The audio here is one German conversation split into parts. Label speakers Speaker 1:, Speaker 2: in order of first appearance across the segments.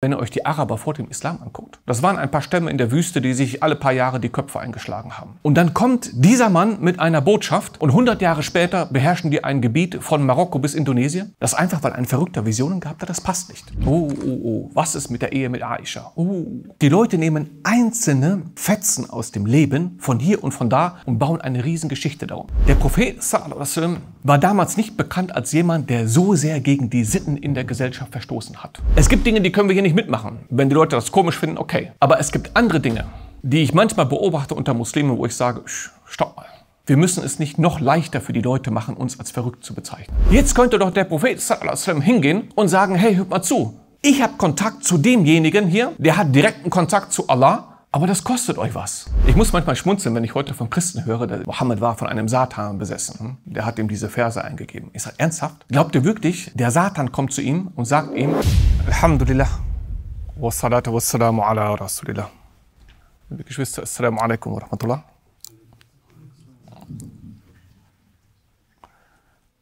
Speaker 1: Wenn ihr euch die Araber vor dem Islam anguckt, das waren ein paar Stämme in der Wüste, die sich alle paar Jahre die Köpfe eingeschlagen haben. Und dann kommt dieser Mann mit einer Botschaft und 100 Jahre später beherrschen die ein Gebiet von Marokko bis Indonesien. Das einfach, weil ein verrückter Visionen gehabt hat, das passt nicht. Oh, oh, oh, was ist mit der Ehe mit Aisha? Oh. Die Leute nehmen einzelne Fetzen aus dem Leben von hier und von da und bauen eine Riesengeschichte darum. Der Prophet Sallallahu war damals nicht bekannt als jemand, der so sehr gegen die Sitten in der Gesellschaft verstoßen hat. Es gibt Dinge, die können wir hier nicht ich mitmachen. Wenn die Leute das komisch finden, okay. Aber es gibt andere Dinge, die ich manchmal beobachte unter Muslimen, wo ich sage, stopp mal. Wir müssen es nicht noch leichter für die Leute machen, uns als verrückt zu bezeichnen. Jetzt könnte doch der Prophet hingehen und sagen, hey, hört mal zu. Ich habe Kontakt zu demjenigen hier, der hat direkten Kontakt zu Allah. Aber das kostet euch was. Ich muss manchmal schmunzeln, wenn ich heute von Christen höre, der Mohammed war von einem Satan besessen. Hm? Der hat ihm diese Verse eingegeben. Ich sage, ernsthaft? Glaubt ihr wirklich, der Satan kommt zu ihm und sagt ihm, Alhamdulillah, Wassalatu wassalamu ala Rasulillah. Liebe Geschwister, Assalamu alaikum wa rahmatullah.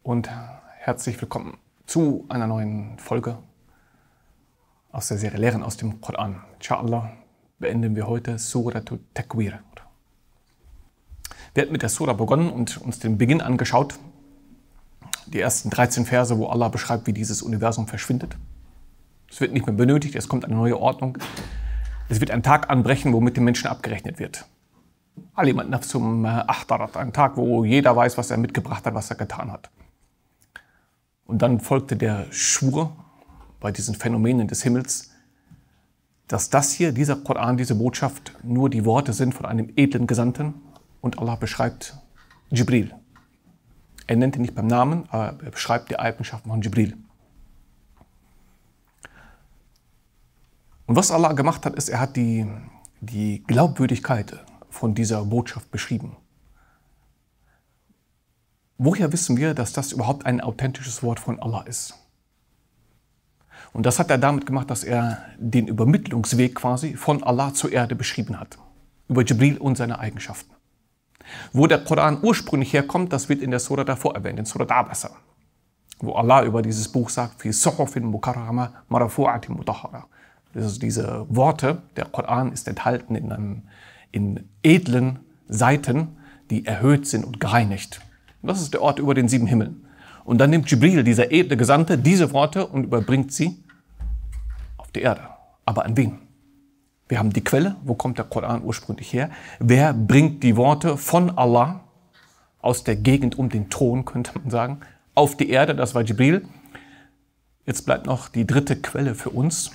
Speaker 1: Und herzlich willkommen zu einer neuen Folge aus der Serie Lehren aus dem Koran. Inshallah beenden wir heute Surah Takwir. Wir hatten mit der Surah begonnen und uns den Beginn angeschaut. Die ersten 13 Verse, wo Allah beschreibt, wie dieses Universum verschwindet es wird nicht mehr benötigt, es kommt eine neue Ordnung. Es wird ein Tag anbrechen, womit den Menschen abgerechnet wird. Aliman Nafs zum Achtarat, ein Tag, wo jeder weiß, was er mitgebracht hat, was er getan hat. Und dann folgte der Schwur bei diesen Phänomenen des Himmels, dass das hier, dieser Koran, diese Botschaft nur die Worte sind von einem edlen Gesandten und Allah beschreibt Jibril. Er nennt ihn nicht beim Namen, aber er beschreibt die Eigenschaften von Jibril. Und was Allah gemacht hat, ist, er hat die, die Glaubwürdigkeit von dieser Botschaft beschrieben. Woher wissen wir, dass das überhaupt ein authentisches Wort von Allah ist? Und das hat er damit gemacht, dass er den Übermittlungsweg quasi von Allah zur Erde beschrieben hat. Über Jibril und seine Eigenschaften. Wo der Koran ursprünglich herkommt, das wird in der Surah davor erwähnt, in Surah Abasa. Wo Allah über dieses Buch sagt, fi suhufin mukarrama marafu'atin mutahara also diese Worte, der Koran ist enthalten in, einem, in edlen Seiten, die erhöht sind und gereinigt. das ist der Ort über den sieben Himmeln. Und dann nimmt Jibril, dieser edle Gesandte, diese Worte und überbringt sie auf die Erde. Aber an wen? Wir haben die Quelle, wo kommt der Koran ursprünglich her? Wer bringt die Worte von Allah aus der Gegend um den Thron, könnte man sagen, auf die Erde? Das war Jibril. Jetzt bleibt noch die dritte Quelle für uns,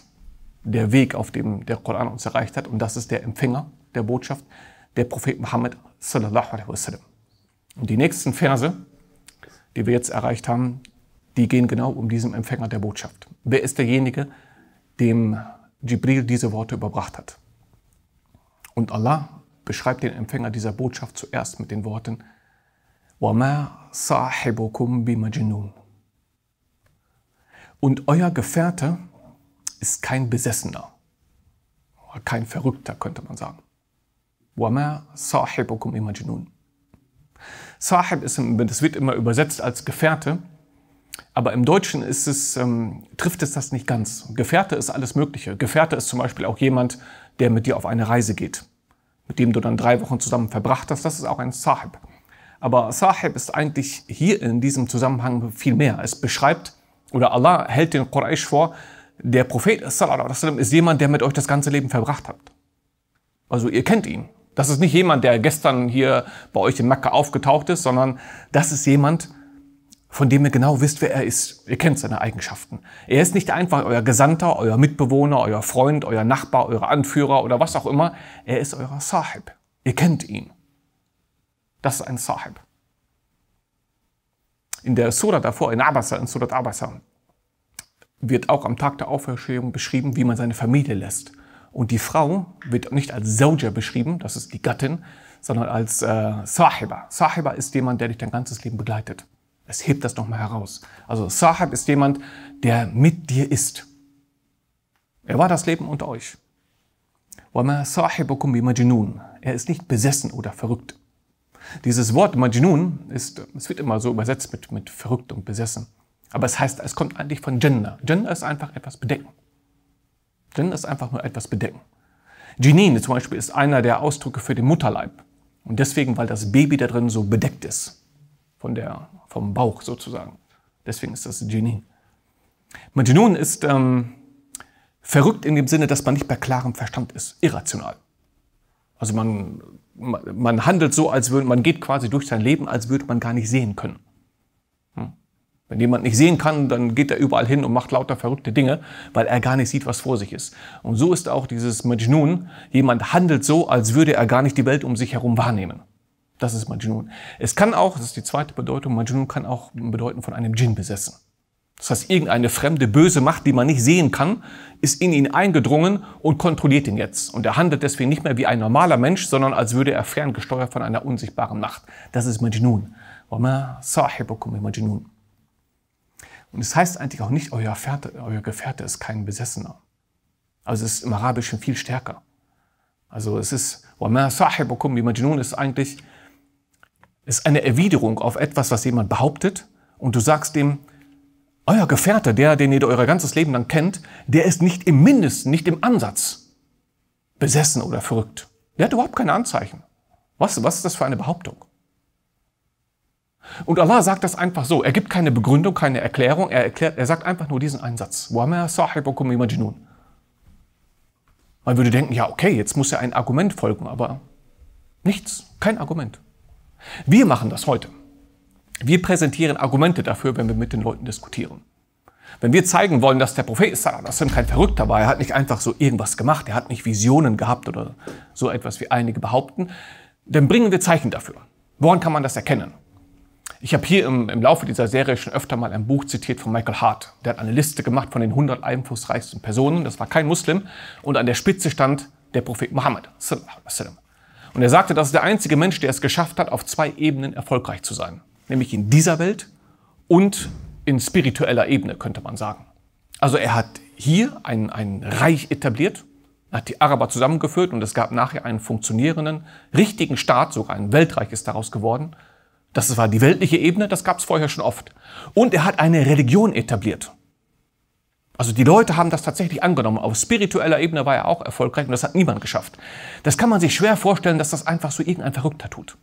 Speaker 1: der Weg, auf dem der Koran uns erreicht hat. Und das ist der Empfänger der Botschaft, der Prophet Muhammad sallallahu alaihi wasallam. Und die nächsten Verse, die wir jetzt erreicht haben, die gehen genau um diesen Empfänger der Botschaft. Wer ist derjenige, dem Jibril diese Worte überbracht hat? Und Allah beschreibt den Empfänger dieser Botschaft zuerst mit den Worten وَمَا صَاحِبُكُمْ بِمَجْنُونَ Und euer Gefährte ist kein Besessener. Kein Verrückter, könnte man sagen. وَمَا صَاحِبُكُمْ بِمَجْنُونَ Sahib ist, das wird immer übersetzt als Gefährte, aber im Deutschen ist es, ähm, trifft es das nicht ganz. Gefährte ist alles Mögliche. Gefährte ist zum Beispiel auch jemand, der mit dir auf eine Reise geht, mit dem du dann drei Wochen zusammen verbracht hast. Das ist auch ein Sahib. Aber Sahib ist eigentlich hier in diesem Zusammenhang viel mehr. Es beschreibt, oder Allah hält den Quraysh vor, der Prophet ist jemand, der mit euch das ganze Leben verbracht hat. Also ihr kennt ihn. Das ist nicht jemand, der gestern hier bei euch in Mekka aufgetaucht ist, sondern das ist jemand, von dem ihr genau wisst, wer er ist. Ihr kennt seine Eigenschaften. Er ist nicht einfach euer Gesandter, euer Mitbewohner, euer Freund, euer Nachbar, euer Anführer oder was auch immer. Er ist euer Sahib. Ihr kennt ihn. Das ist ein Sahib. In der Surah davor, in Abasa, in Surat Abasa, wird auch am Tag der Auferstehung beschrieben, wie man seine Familie lässt. Und die Frau wird nicht als Zawja beschrieben, das ist die Gattin, sondern als äh, Sahiba. Sahiba ist jemand, der dich dein ganzes Leben begleitet. Es hebt das nochmal heraus. Also Sahib ist jemand, der mit dir ist. Er war das Leben unter euch. Er ist nicht besessen oder verrückt. Dieses Wort Majnun ist, es wird immer so übersetzt mit, mit verrückt und besessen. Aber es heißt, es kommt eigentlich von Gender. Gender ist einfach etwas bedecken. Gender ist einfach nur etwas bedecken. Jinin zum Beispiel ist einer der Ausdrücke für den Mutterleib. Und deswegen, weil das Baby da drin so bedeckt ist. Von der, vom Bauch sozusagen. Deswegen ist das Jinin. Majnun ist ähm, verrückt in dem Sinne, dass man nicht bei klarem Verstand ist. Irrational. Also man, man handelt so, als würde man geht quasi durch sein Leben, als würde man gar nicht sehen können. Wenn jemand nicht sehen kann, dann geht er überall hin und macht lauter verrückte Dinge, weil er gar nicht sieht, was vor sich ist. Und so ist auch dieses Majnun. Jemand handelt so, als würde er gar nicht die Welt um sich herum wahrnehmen. Das ist Majnun. Es kann auch, das ist die zweite Bedeutung, Majnun kann auch bedeuten von einem Djinn besessen. Das heißt, irgendeine fremde, böse Macht, die man nicht sehen kann, ist in ihn eingedrungen und kontrolliert ihn jetzt. Und er handelt deswegen nicht mehr wie ein normaler Mensch, sondern als würde er ferngesteuert von einer unsichtbaren Macht. Das ist Majnun. وَمَا صَاحِبُكُمْ بِمَجْنُونَ und es heißt eigentlich auch nicht, euer, Fährte, euer Gefährte ist kein Besessener. Also es ist im Arabischen viel stärker. Also es ist, wie Majnun ist eigentlich ist eine Erwiderung auf etwas, was jemand behauptet. Und du sagst dem, euer Gefährte, der, den ihr euer ganzes Leben lang kennt, der ist nicht im Mindesten, nicht im Ansatz besessen oder verrückt. Der hat überhaupt keine Anzeichen. Was, was ist das für eine Behauptung? Und Allah sagt das einfach so. Er gibt keine Begründung, keine Erklärung. Er, erklärt, er sagt einfach nur diesen Einsatz. Man würde denken, ja, okay, jetzt muss ja ein Argument folgen, aber nichts, kein Argument. Wir machen das heute. Wir präsentieren Argumente dafür, wenn wir mit den Leuten diskutieren. Wenn wir zeigen wollen, dass der Prophet Sallallahu kein Verrückter war, er hat nicht einfach so irgendwas gemacht, er hat nicht Visionen gehabt oder so etwas, wie einige behaupten, dann bringen wir Zeichen dafür. Woran kann man das erkennen? Ich habe hier im, im, Laufe dieser Serie schon öfter mal ein Buch zitiert von Michael Hart. Der hat eine Liste gemacht von den 100 einflussreichsten Personen. Das war kein Muslim. Und an der Spitze stand der Prophet Mohammed. Und er sagte, das ist der einzige Mensch, der es geschafft hat, auf zwei Ebenen erfolgreich zu sein. Nämlich in dieser Welt und in spiritueller Ebene, könnte man sagen. Also er hat hier ein, ein Reich etabliert, hat die Araber zusammengeführt und es gab nachher einen funktionierenden, richtigen Staat, sogar ein Weltreich ist daraus geworden – das war die weltliche Ebene, das gab es vorher schon oft. Und er hat eine Religion etabliert. Also die Leute haben das tatsächlich angenommen. Auf spiritueller Ebene war er auch erfolgreich und das hat niemand geschafft. Das kann man sich schwer vorstellen, dass das einfach so irgendein Verrückter tut.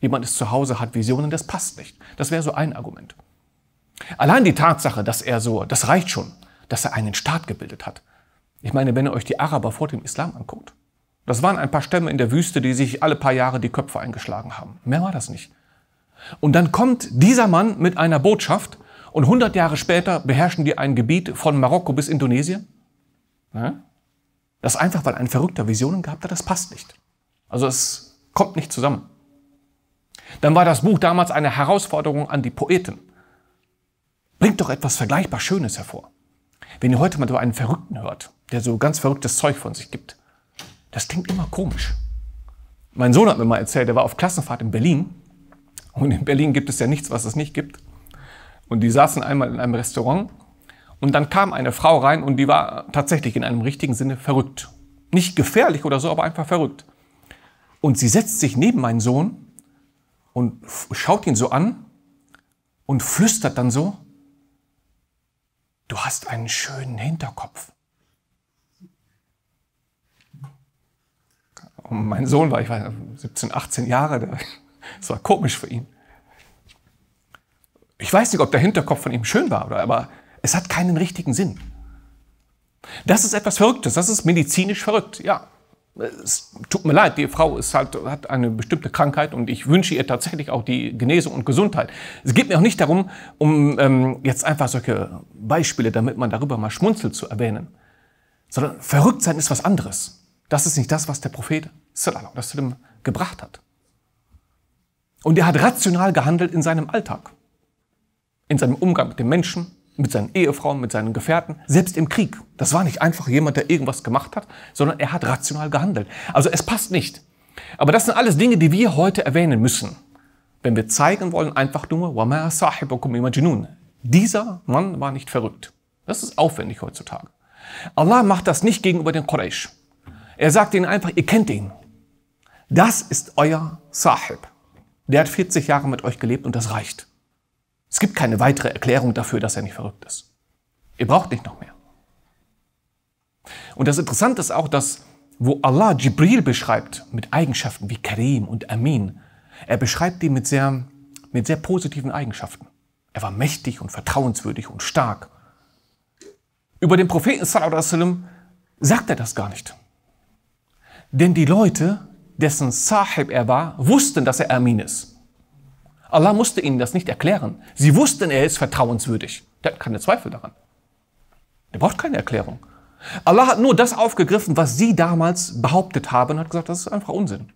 Speaker 1: Jemand ist zu Hause, hat Visionen, das passt nicht. Das wäre so ein Argument. Allein die Tatsache, dass er so, das reicht schon, dass er einen Staat gebildet hat. Ich meine, wenn ihr euch die Araber vor dem Islam anguckt, das waren ein paar Stämme in der Wüste, die sich alle paar Jahre die Köpfe eingeschlagen haben. Mehr war das nicht. Und dann kommt dieser Mann mit einer Botschaft und 100 Jahre später beherrschen die ein Gebiet von Marokko bis Indonesien? Ne? Das einfach, weil ein Verrückter Visionen gehabt hat, das passt nicht. Also es kommt nicht zusammen. Dann war das Buch damals eine Herausforderung an die Poeten. Bringt doch etwas vergleichbar Schönes hervor. Wenn ihr heute mal so einen Verrückten hört, der so ganz verrücktes Zeug von sich gibt, das klingt immer komisch. Mein Sohn hat mir mal erzählt, er war auf Klassenfahrt in Berlin und in Berlin gibt es ja nichts, was es nicht gibt. Und die saßen einmal in einem Restaurant und dann kam eine Frau rein und die war tatsächlich in einem richtigen Sinne verrückt. Nicht gefährlich oder so, aber einfach verrückt. Und sie setzt sich neben meinen Sohn und schaut ihn so an und flüstert dann so, du hast einen schönen Hinterkopf. Und mein Sohn war, ich weiß, 17, 18 Jahre, das war komisch für ihn. Ich weiß nicht, ob der Hinterkopf von ihm schön war, aber es hat keinen richtigen Sinn. Das ist etwas Verrücktes, das ist medizinisch verrückt, ja. Es tut mir leid, die Frau ist halt, hat eine bestimmte Krankheit und ich wünsche ihr tatsächlich auch die Genesung und Gesundheit. Es geht mir auch nicht darum, um ähm, jetzt einfach solche Beispiele, damit man darüber mal schmunzelt, zu erwähnen. Sondern verrückt sein ist was anderes. Das ist nicht das, was der Prophet Sallallahu alaihi dem gebracht hat. Und er hat rational gehandelt in seinem Alltag in seinem Umgang mit den Menschen, mit seinen Ehefrauen, mit seinen Gefährten, selbst im Krieg. Das war nicht einfach jemand, der irgendwas gemacht hat, sondern er hat rational gehandelt. Also es passt nicht. Aber das sind alles Dinge, die wir heute erwähnen müssen, wenn wir zeigen wollen, einfach nur, وَمَا صَاحِبُكُمْ imajinun. Dieser Mann war nicht verrückt. Das ist aufwendig heutzutage. Allah macht das nicht gegenüber den Quraysh. Er sagt ihnen einfach, ihr kennt ihn. Das ist euer Sahib. Der hat 40 Jahre mit euch gelebt und das reicht. Es gibt keine weitere Erklärung dafür, dass er nicht verrückt ist. Ihr braucht nicht noch mehr. Und das Interessante ist auch, dass wo Allah Jibril beschreibt mit Eigenschaften wie Karim und Amin, er beschreibt ihn mit sehr, mit sehr positiven Eigenschaften. Er war mächtig und vertrauenswürdig und stark. Über den Propheten sallam, sagt er das gar nicht. Denn die Leute, dessen Sahib er war, wussten, dass er Amin ist. Allah musste ihnen das nicht erklären. Sie wussten, er ist vertrauenswürdig. Der hat keine Zweifel daran. Der braucht keine Erklärung. Allah hat nur das aufgegriffen, was sie damals behauptet haben und hat gesagt, das ist einfach Unsinn.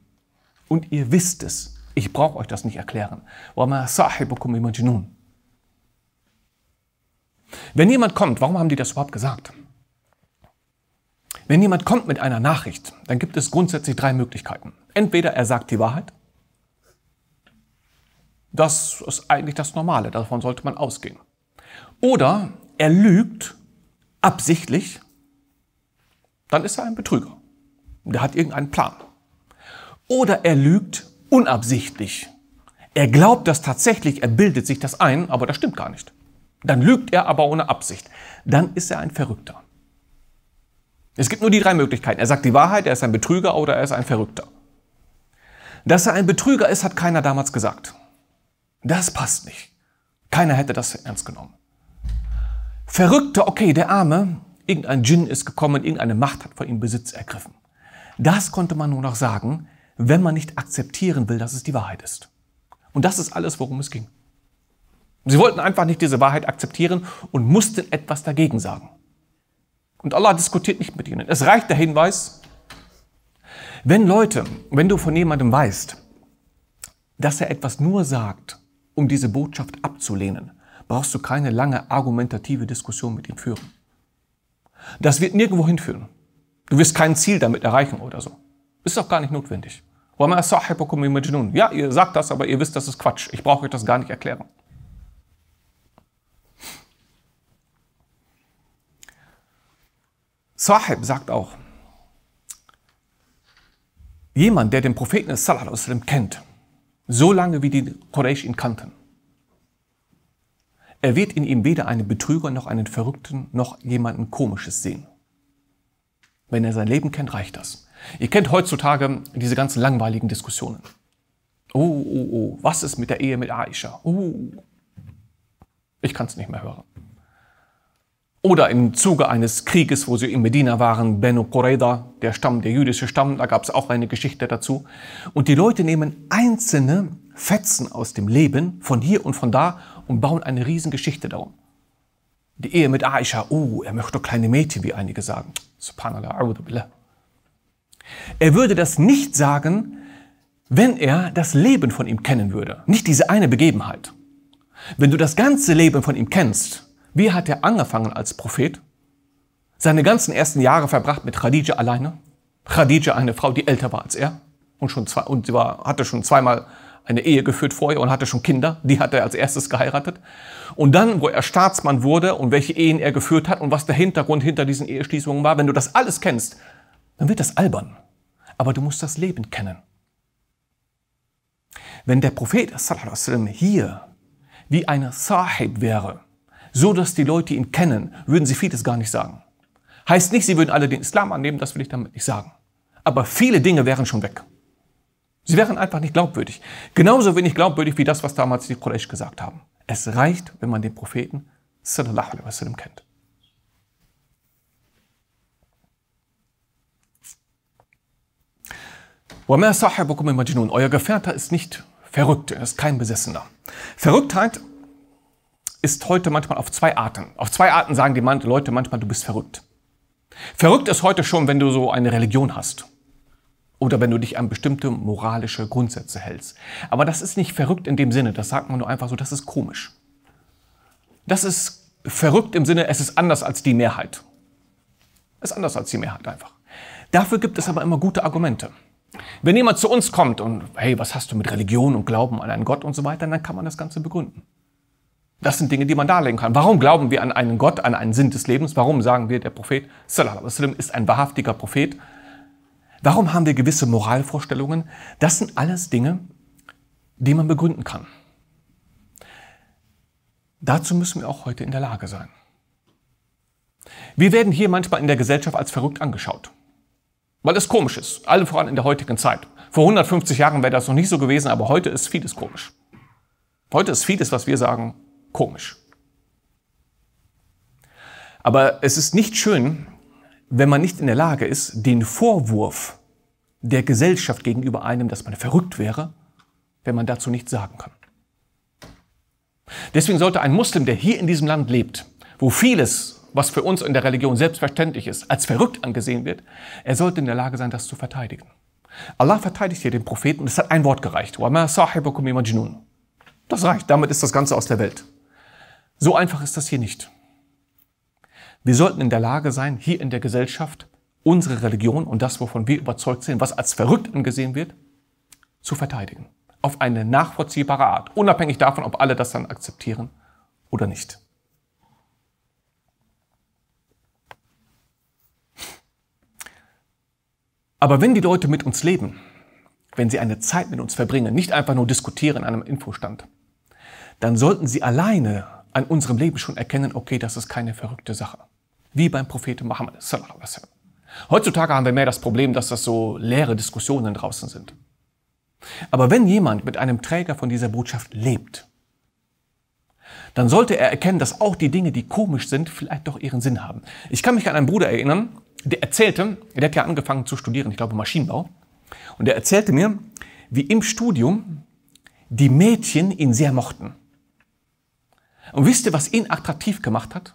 Speaker 1: Und ihr wisst es. Ich brauche euch das nicht erklären. Wenn jemand kommt, warum haben die das überhaupt gesagt? Wenn jemand kommt mit einer Nachricht, dann gibt es grundsätzlich drei Möglichkeiten. Entweder er sagt die Wahrheit, das ist eigentlich das Normale, davon sollte man ausgehen. Oder er lügt absichtlich, dann ist er ein Betrüger. Der hat irgendeinen Plan. Oder er lügt unabsichtlich. Er glaubt das tatsächlich, er bildet sich das ein, aber das stimmt gar nicht. Dann lügt er aber ohne Absicht. Dann ist er ein Verrückter. Es gibt nur die drei Möglichkeiten. Er sagt die Wahrheit, er ist ein Betrüger oder er ist ein Verrückter. Dass er ein Betrüger ist, hat keiner damals gesagt. Das passt nicht. Keiner hätte das ernst genommen. Verrückter, okay, der Arme, irgendein Djinn ist gekommen, irgendeine Macht hat von ihm Besitz ergriffen. Das konnte man nur noch sagen, wenn man nicht akzeptieren will, dass es die Wahrheit ist. Und das ist alles, worum es ging. Sie wollten einfach nicht diese Wahrheit akzeptieren und mussten etwas dagegen sagen. Und Allah diskutiert nicht mit ihnen. Es reicht der Hinweis, wenn Leute, wenn du von jemandem weißt, dass er etwas nur sagt, um diese Botschaft abzulehnen, brauchst du keine lange argumentative Diskussion mit ihm führen. Das wird nirgendwo hinführen. Du wirst kein Ziel damit erreichen oder so. Ist auch gar nicht notwendig. Ja, ihr sagt das, aber ihr wisst, das ist Quatsch. Ich brauche euch das gar nicht erklären. Sahib sagt auch, jemand, der den Propheten sallam, kennt, so lange wie die Quraysh ihn kannten. Er wird in ihm weder einen Betrüger noch einen Verrückten noch jemanden Komisches sehen. Wenn er sein Leben kennt, reicht das. Ihr kennt heutzutage diese ganzen langweiligen Diskussionen. Oh, oh, oh, was ist mit der Ehe mit Aisha? Oh, ich kann es nicht mehr hören. Oder im Zuge eines Krieges, wo sie in Medina waren, Benu Qurayda, der Stamm, der jüdische Stamm, da gab es auch eine Geschichte dazu. Und die Leute nehmen einzelne Fetzen aus dem Leben von hier und von da und bauen eine Riesengeschichte darum. Die Ehe mit Aisha, oh, er möchte kleine Mädchen, wie einige sagen. Subhanallah, billah. Er würde das nicht sagen, wenn er das Leben von ihm kennen würde. Nicht diese eine Begebenheit. Wenn du das ganze Leben von ihm kennst, wie hat er angefangen als Prophet? Seine ganzen ersten Jahre verbracht mit Khadija alleine. Khadija, eine Frau, die älter war als er. Und, schon zwei, und sie war, hatte schon zweimal eine Ehe geführt vorher und hatte schon Kinder. Die hat er als erstes geheiratet. Und dann, wo er Staatsmann wurde und welche Ehen er geführt hat und was der Hintergrund hinter diesen Eheschließungen war, wenn du das alles kennst, dann wird das albern. Aber du musst das Leben kennen. Wenn der Prophet hier wie eine Sahib wäre, so dass die Leute ihn kennen, würden sie vieles gar nicht sagen. Heißt nicht, sie würden alle den Islam annehmen, das will ich damit nicht sagen. Aber viele Dinge wären schon weg. Sie wären einfach nicht glaubwürdig. Genauso wenig glaubwürdig wie das, was damals die Quraysh gesagt haben. Es reicht, wenn man den Propheten sallallahu alaihi wasallam kennt. Euer Gefährter ist nicht verrückt, er ist kein Besessener. Verrücktheit ist heute manchmal auf zwei Arten. Auf zwei Arten sagen die Leute manchmal, du bist verrückt. Verrückt ist heute schon, wenn du so eine Religion hast. Oder wenn du dich an bestimmte moralische Grundsätze hältst. Aber das ist nicht verrückt in dem Sinne, das sagt man nur einfach so, das ist komisch. Das ist verrückt im Sinne, es ist anders als die Mehrheit. Es ist anders als die Mehrheit einfach. Dafür gibt es aber immer gute Argumente. Wenn jemand zu uns kommt und, hey, was hast du mit Religion und Glauben an einen Gott und so weiter, dann kann man das Ganze begründen. Das sind Dinge, die man darlegen kann. Warum glauben wir an einen Gott, an einen Sinn des Lebens? Warum sagen wir, der Prophet ist ein wahrhaftiger Prophet? Warum haben wir gewisse Moralvorstellungen? Das sind alles Dinge, die man begründen kann. Dazu müssen wir auch heute in der Lage sein. Wir werden hier manchmal in der Gesellschaft als verrückt angeschaut. Weil es komisch ist, alle voran in der heutigen Zeit. Vor 150 Jahren wäre das noch nicht so gewesen, aber heute ist vieles komisch. Heute ist vieles, was wir sagen, komisch. Aber es ist nicht schön, wenn man nicht in der Lage ist, den Vorwurf der Gesellschaft gegenüber einem, dass man verrückt wäre, wenn man dazu nichts sagen kann. Deswegen sollte ein Muslim, der hier in diesem Land lebt, wo vieles, was für uns in der Religion selbstverständlich ist, als verrückt angesehen wird, er sollte in der Lage sein, das zu verteidigen. Allah verteidigt hier den Propheten und es hat ein Wort gereicht. Das reicht, damit ist das Ganze aus der Welt. So einfach ist das hier nicht. Wir sollten in der Lage sein, hier in der Gesellschaft unsere Religion und das, wovon wir überzeugt sind, was als verrückt angesehen wird, zu verteidigen. Auf eine nachvollziehbare Art, unabhängig davon, ob alle das dann akzeptieren oder nicht. Aber wenn die Leute mit uns leben, wenn sie eine Zeit mit uns verbringen, nicht einfach nur diskutieren in einem Infostand, dann sollten sie alleine an unserem Leben schon erkennen, okay, das ist keine verrückte Sache. Wie beim Propheten Mohammed. Heutzutage haben wir mehr das Problem, dass das so leere Diskussionen draußen sind. Aber wenn jemand mit einem Träger von dieser Botschaft lebt, dann sollte er erkennen, dass auch die Dinge, die komisch sind, vielleicht doch ihren Sinn haben. Ich kann mich an einen Bruder erinnern, der erzählte, der hat ja angefangen zu studieren, ich glaube Maschinenbau, und der erzählte mir, wie im Studium die Mädchen ihn sehr mochten. Und wisst ihr, was ihn attraktiv gemacht hat?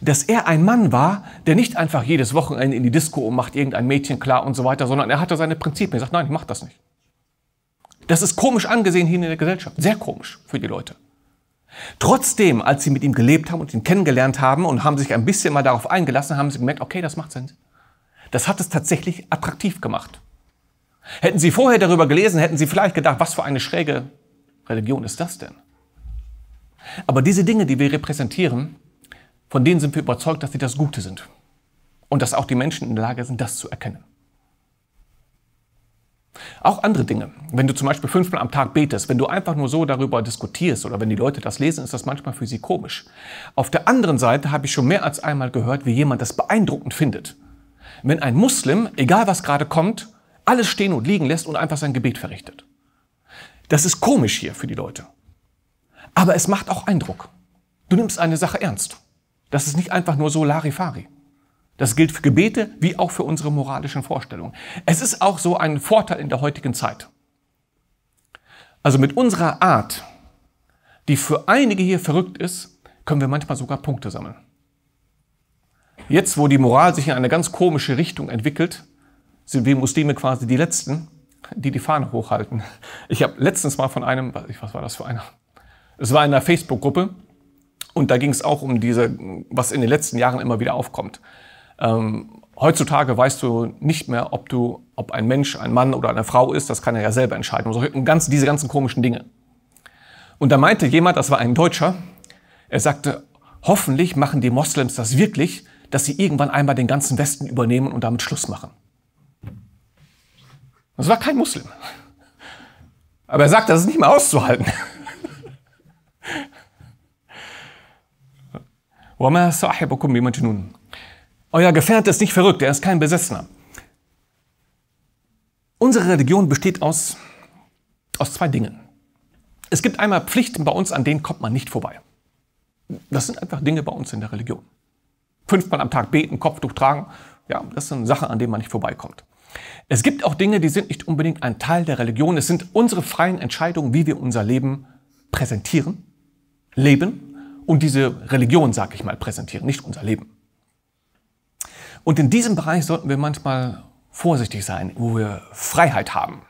Speaker 1: Dass er ein Mann war, der nicht einfach jedes Wochenende in die Disco und macht irgendein Mädchen klar und so weiter, sondern er hatte seine Prinzipien. Er sagt, nein, ich mache das nicht. Das ist komisch angesehen hier in der Gesellschaft. Sehr komisch für die Leute. Trotzdem, als sie mit ihm gelebt haben und ihn kennengelernt haben und haben sich ein bisschen mal darauf eingelassen, haben sie gemerkt, okay, das macht Sinn. Das hat es tatsächlich attraktiv gemacht. Hätten sie vorher darüber gelesen, hätten sie vielleicht gedacht, was für eine schräge Religion ist das denn? Aber diese Dinge, die wir repräsentieren, von denen sind wir überzeugt, dass sie das Gute sind. Und dass auch die Menschen in der Lage sind, das zu erkennen. Auch andere Dinge. Wenn du zum Beispiel fünfmal am Tag betest, wenn du einfach nur so darüber diskutierst oder wenn die Leute das lesen, ist das manchmal für sie komisch. Auf der anderen Seite habe ich schon mehr als einmal gehört, wie jemand das beeindruckend findet. Wenn ein Muslim, egal was gerade kommt, alles stehen und liegen lässt und einfach sein Gebet verrichtet. Das ist komisch hier für die Leute. Aber es macht auch Eindruck. Du nimmst eine Sache ernst. Das ist nicht einfach nur so Larifari. Das gilt für Gebete wie auch für unsere moralischen Vorstellungen. Es ist auch so ein Vorteil in der heutigen Zeit. Also mit unserer Art, die für einige hier verrückt ist, können wir manchmal sogar Punkte sammeln. Jetzt, wo die Moral sich in eine ganz komische Richtung entwickelt, sind wir Muslime quasi die Letzten, die die Fahne hochhalten. Ich habe letztens mal von einem, was war das für einer? Es war in einer Facebook-Gruppe und da ging es auch um diese, was in den letzten Jahren immer wieder aufkommt. Ähm, heutzutage weißt du nicht mehr, ob du, ob ein Mensch, ein Mann oder eine Frau ist, das kann er ja selber entscheiden. Und ganz, diese ganzen komischen Dinge. Und da meinte jemand, das war ein Deutscher, er sagte, hoffentlich machen die Moslems das wirklich, dass sie irgendwann einmal den ganzen Westen übernehmen und damit Schluss machen. Das war kein Muslim. Aber er sagt, das ist nicht mehr auszuhalten. Euer Gefährte ist nicht verrückt, er ist kein Besessener. Unsere Religion besteht aus, aus zwei Dingen. Es gibt einmal Pflichten bei uns, an denen kommt man nicht vorbei. Das sind einfach Dinge bei uns in der Religion. Fünfmal am Tag beten, Kopftuch tragen, ja, das sind Sachen, an denen man nicht vorbeikommt. Es gibt auch Dinge, die sind nicht unbedingt ein Teil der Religion. Es sind unsere freien Entscheidungen, wie wir unser Leben präsentieren, leben und diese Religion, sag ich mal, präsentieren, nicht unser Leben. Und in diesem Bereich sollten wir manchmal vorsichtig sein, wo wir Freiheit haben.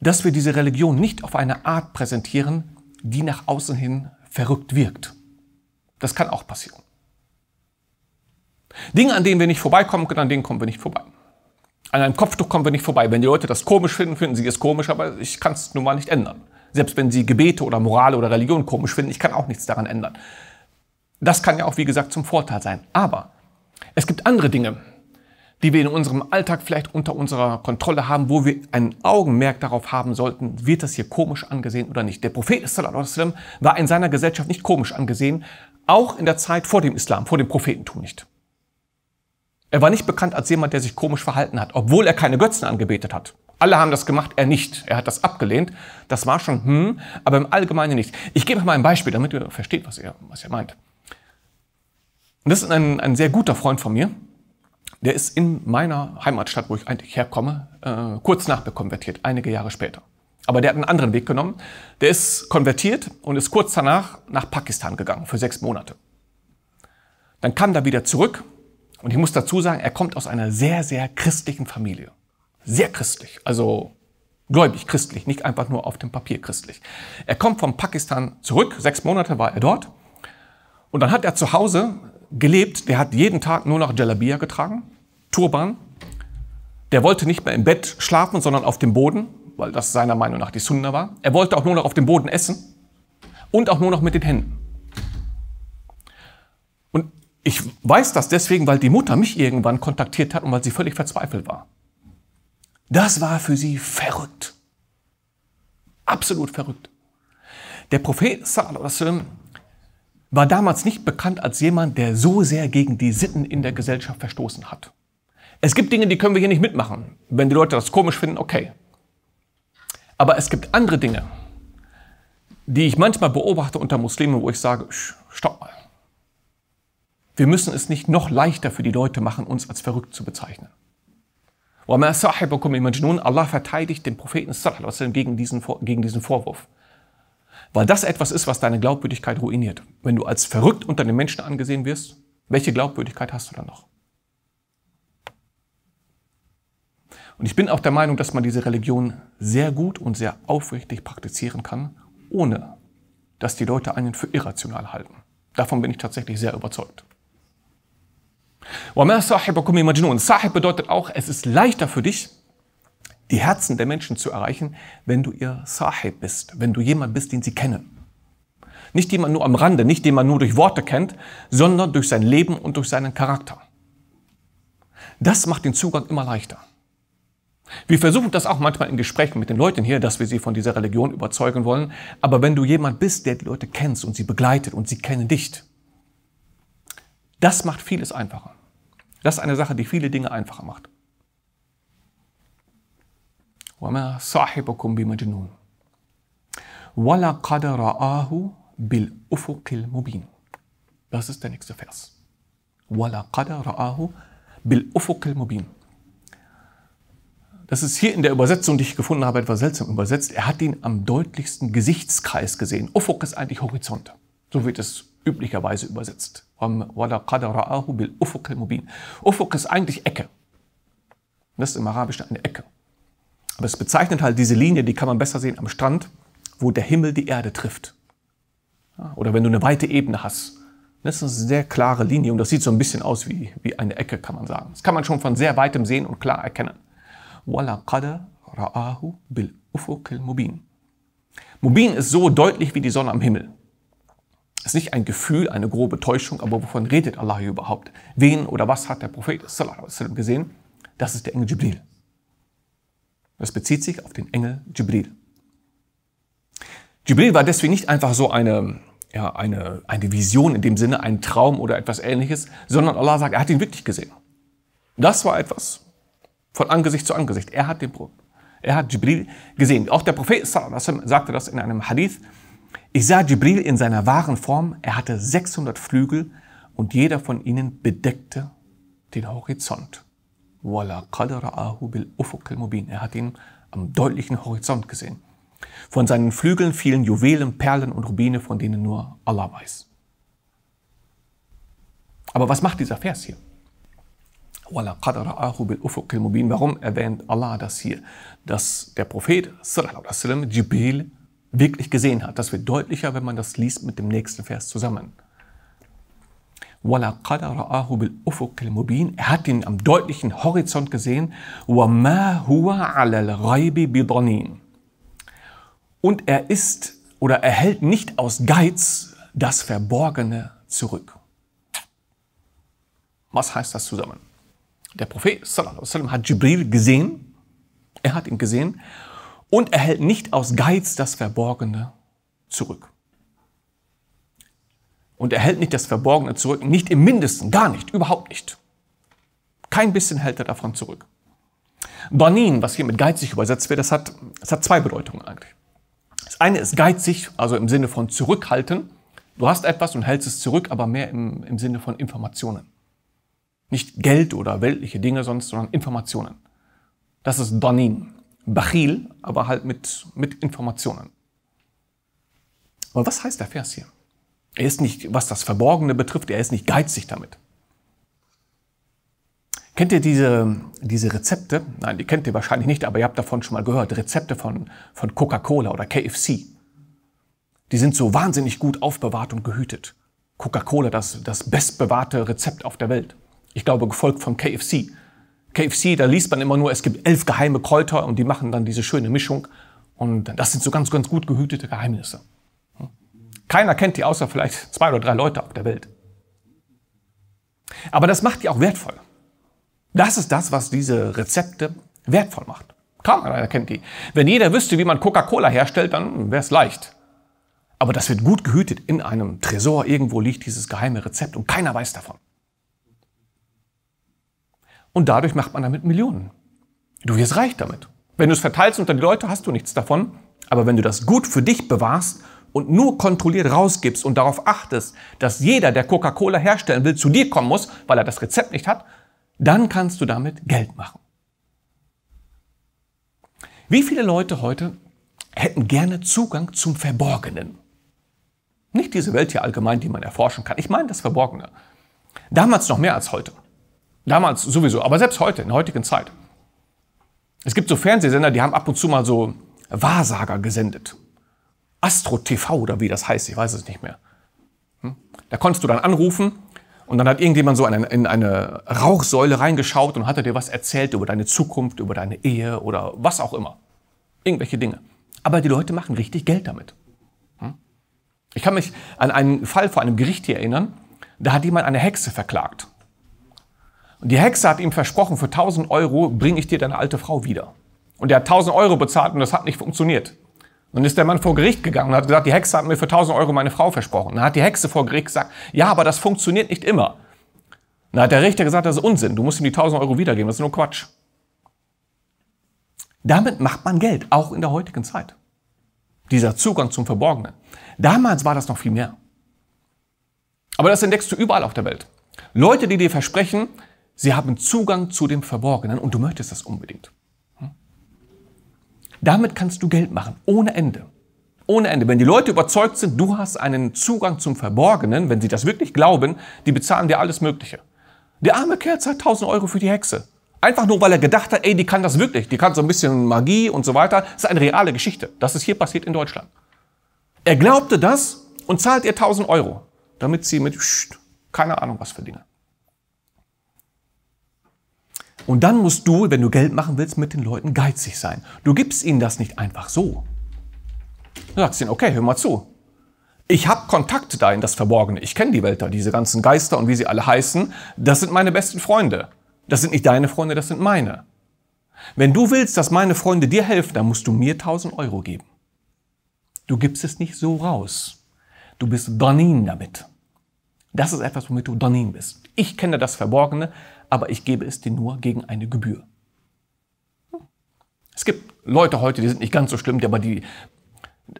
Speaker 1: Dass wir diese Religion nicht auf eine Art präsentieren, die nach außen hin verrückt wirkt. Das kann auch passieren. Dinge, an denen wir nicht vorbeikommen können, an denen kommen wir nicht vorbei. An einem Kopftuch kommen wir nicht vorbei. Wenn die Leute das komisch finden, finden sie es komisch, aber ich kann es nun mal nicht ändern. Selbst wenn sie Gebete oder Morale oder Religion komisch finden, ich kann auch nichts daran ändern. Das kann ja auch, wie gesagt, zum Vorteil sein. Aber es gibt andere Dinge, die wir in unserem Alltag vielleicht unter unserer Kontrolle haben, wo wir ein Augenmerk darauf haben sollten, wird das hier komisch angesehen oder nicht. Der Prophet sallam, war in seiner Gesellschaft nicht komisch angesehen, auch in der Zeit vor dem Islam, vor dem Prophetentum nicht. Er war nicht bekannt als jemand, der sich komisch verhalten hat, obwohl er keine Götzen angebetet hat. Alle haben das gemacht, er nicht. Er hat das abgelehnt. Das war schon, hm, aber im Allgemeinen nicht. Ich gebe mal ein Beispiel, damit ihr versteht, was er, was er meint. Und das ist ein, ein sehr guter Freund von mir. Der ist in meiner Heimatstadt, wo ich eigentlich herkomme, äh, kurz nachbekonvertiert, einige Jahre später. Aber der hat einen anderen Weg genommen. Der ist konvertiert und ist kurz danach nach Pakistan gegangen für sechs Monate. Dann kam er wieder zurück und ich muss dazu sagen, er kommt aus einer sehr, sehr christlichen Familie sehr christlich, also gläubig, christlich, nicht einfach nur auf dem Papier christlich. Er kommt von Pakistan zurück, sechs Monate war er dort und dann hat er zu Hause gelebt, der hat jeden Tag nur noch Jalabia getragen, Turban. Der wollte nicht mehr im Bett schlafen, sondern auf dem Boden, weil das seiner Meinung nach die Sunna war. Er wollte auch nur noch auf dem Boden essen und auch nur noch mit den Händen. Und ich weiß das deswegen, weil die Mutter mich irgendwann kontaktiert hat und weil sie völlig verzweifelt war. Das war für sie verrückt. Absolut verrückt. Der Prophet Sallallahu war damals nicht bekannt als jemand, der so sehr gegen die Sitten in der Gesellschaft verstoßen hat. Es gibt Dinge, die können wir hier nicht mitmachen. Wenn die Leute das komisch finden, okay. Aber es gibt andere Dinge, die ich manchmal beobachte unter Muslimen, wo ich sage, stopp mal. Wir müssen es nicht noch leichter für die Leute machen, uns als verrückt zu bezeichnen. Allah verteidigt den Propheten sallam, gegen diesen, gegen diesen Vorwurf. Weil das etwas ist, was deine Glaubwürdigkeit ruiniert. Wenn du als verrückt unter den Menschen angesehen wirst, welche Glaubwürdigkeit hast du dann noch? Und ich bin auch der Meinung, dass man diese Religion sehr gut und sehr aufrichtig praktizieren kann, ohne dass die Leute einen für irrational halten. Davon bin ich tatsächlich sehr überzeugt. Sahib bedeutet auch, es ist leichter für dich, die Herzen der Menschen zu erreichen, wenn du ihr Sahib bist, wenn du jemand bist, den sie kennen. Nicht jemand nur am Rande, nicht jemand nur durch Worte kennt, sondern durch sein Leben und durch seinen Charakter. Das macht den Zugang immer leichter. Wir versuchen das auch manchmal in Gesprächen mit den Leuten hier, dass wir sie von dieser Religion überzeugen wollen. Aber wenn du jemand bist, der die Leute kennst und sie begleitet und sie kennen dich, das macht vieles einfacher. Das ist eine Sache, die viele Dinge einfacher macht. Das ist der nächste Vers. Das ist hier in der Übersetzung, die ich gefunden habe, etwas seltsam übersetzt. Er hat ihn am deutlichsten Gesichtskreis gesehen. Ufuk ist eigentlich Horizont. So wird es üblicherweise übersetzt. وَلَقَدْ رَآهُ بِالْأُفُقِ الْمُبِينِ Ufuk ist eigentlich Ecke. Das ist im Arabischen eine Ecke. Aber es bezeichnet halt diese Linie, die kann man besser sehen am Strand, wo der Himmel die Erde trifft. Oder wenn du eine weite Ebene hast. Das ist eine sehr klare Linie und das sieht so ein bisschen aus wie, wie eine Ecke, kann man sagen. Das kann man schon von sehr weitem sehen und klar erkennen. وَلَقَدْ رَآهُ بِالْأُفُقِ الْمُبِينِ Mubin ist so deutlich wie die Sonne am Himmel ist nicht ein Gefühl, eine grobe Täuschung, aber wovon redet Allah überhaupt? Wen oder was hat der Prophet sallam, gesehen? Das ist der Engel Jibril. Das bezieht sich auf den Engel Jibril. Jibril war deswegen nicht einfach so eine, ja, eine, eine Vision in dem Sinne, ein Traum oder etwas ähnliches, sondern Allah sagt, er hat ihn wirklich gesehen. Das war etwas von Angesicht zu Angesicht. Er hat den er hat Jibril gesehen. Auch der Prophet sallam, sagte das in einem Hadith, ich sah Jibril in seiner wahren Form. Er hatte 600 Flügel und jeder von ihnen bedeckte den Horizont. Er hat ihn am deutlichen Horizont gesehen. Von seinen Flügeln fielen Juwelen, Perlen und Rubine, von denen nur Allah weiß. Aber was macht dieser Vers hier? Warum erwähnt Allah das hier, dass der Prophet Jibril wirklich gesehen hat. Das wird deutlicher, wenn man das liest mit dem nächsten Vers zusammen. Er hat ihn am deutlichen Horizont gesehen. Und er ist oder er hält nicht aus Geiz das Verborgene zurück. Was heißt das zusammen? Der Prophet hat Jibril gesehen, er hat ihn gesehen und er hält nicht aus Geiz das Verborgene zurück. Und er hält nicht das Verborgene zurück, nicht im Mindesten, gar nicht, überhaupt nicht. Kein bisschen hält er davon zurück. Banin, was hier mit geizig übersetzt wird, das hat, das hat zwei Bedeutungen eigentlich. Das eine ist geizig, also im Sinne von zurückhalten. Du hast etwas und hältst es zurück, aber mehr im, im Sinne von Informationen. Nicht Geld oder weltliche Dinge sonst, sondern Informationen. Das ist Banin. Bachil, aber halt mit, mit Informationen. Aber was heißt der Vers hier? Er ist nicht, was das Verborgene betrifft, er ist nicht geizig damit. Kennt ihr diese, diese Rezepte? Nein, die kennt ihr wahrscheinlich nicht, aber ihr habt davon schon mal gehört. Rezepte von, von Coca-Cola oder KFC. Die sind so wahnsinnig gut aufbewahrt und gehütet. Coca-Cola, das, das bestbewahrte Rezept auf der Welt. Ich glaube, gefolgt von KFC. KFC, da liest man immer nur, es gibt elf geheime Kräuter und die machen dann diese schöne Mischung. Und das sind so ganz, ganz gut gehütete Geheimnisse. Hm. Keiner kennt die, außer vielleicht zwei oder drei Leute auf der Welt. Aber das macht die auch wertvoll. Das ist das, was diese Rezepte wertvoll macht. Kaum einer kennt die. Wenn jeder wüsste, wie man Coca-Cola herstellt, dann wäre es leicht. Aber das wird gut gehütet in einem Tresor. Irgendwo liegt dieses geheime Rezept und keiner weiß davon. Und dadurch macht man damit Millionen. Du wirst reich damit. Wenn du es verteilst unter die Leute, hast du nichts davon. Aber wenn du das gut für dich bewahrst und nur kontrolliert rausgibst und darauf achtest, dass jeder, der Coca-Cola herstellen will, zu dir kommen muss, weil er das Rezept nicht hat, dann kannst du damit Geld machen. Wie viele Leute heute hätten gerne Zugang zum Verborgenen? Nicht diese Welt hier allgemein, die man erforschen kann. Ich meine das Verborgene. Damals noch mehr als heute. Damals sowieso, aber selbst heute, in der heutigen Zeit. Es gibt so Fernsehsender, die haben ab und zu mal so Wahrsager gesendet. Astro TV oder wie das heißt, ich weiß es nicht mehr. Hm? Da konntest du dann anrufen und dann hat irgendjemand so in eine Rauchsäule reingeschaut und hatte dir was erzählt über deine Zukunft, über deine Ehe oder was auch immer. Irgendwelche Dinge. Aber die Leute machen richtig Geld damit. Hm? Ich kann mich an einen Fall vor einem Gericht hier erinnern, da hat jemand eine Hexe verklagt. Und die Hexe hat ihm versprochen, für 1000 Euro bringe ich dir deine alte Frau wieder. Und er hat 1000 Euro bezahlt und das hat nicht funktioniert. Dann ist der Mann vor Gericht gegangen und hat gesagt, die Hexe hat mir für 1000 Euro meine Frau versprochen. Dann hat die Hexe vor Gericht gesagt, ja, aber das funktioniert nicht immer. Dann hat der Richter gesagt, das ist Unsinn, du musst ihm die 1000 Euro wiedergeben, das ist nur Quatsch. Damit macht man Geld, auch in der heutigen Zeit. Dieser Zugang zum Verborgenen. Damals war das noch viel mehr. Aber das entdeckst du überall auf der Welt. Leute, die dir versprechen, Sie haben Zugang zu dem Verborgenen und du möchtest das unbedingt. Hm? Damit kannst du Geld machen, ohne Ende. Ohne Ende. Wenn die Leute überzeugt sind, du hast einen Zugang zum Verborgenen, wenn sie das wirklich glauben, die bezahlen dir alles Mögliche. Der arme Kerl zahlt 1000 Euro für die Hexe. Einfach nur, weil er gedacht hat, ey, die kann das wirklich. Die kann so ein bisschen Magie und so weiter. Das ist eine reale Geschichte. Das ist hier passiert in Deutschland. Er glaubte das und zahlt ihr 1000 Euro, damit sie mit, keine Ahnung was verdienen. Und dann musst du, wenn du Geld machen willst, mit den Leuten geizig sein. Du gibst ihnen das nicht einfach so. Du sagst ihnen, okay, hör mal zu. Ich habe Kontakt da in das Verborgene. Ich kenne die Welt da, diese ganzen Geister und wie sie alle heißen. Das sind meine besten Freunde. Das sind nicht deine Freunde, das sind meine. Wenn du willst, dass meine Freunde dir helfen, dann musst du mir 1000 Euro geben. Du gibst es nicht so raus. Du bist Donin damit. Das ist etwas, womit du Donin bist. Ich kenne das Verborgene, aber ich gebe es dir nur gegen eine Gebühr. Es gibt Leute heute, die sind nicht ganz so schlimm, aber die,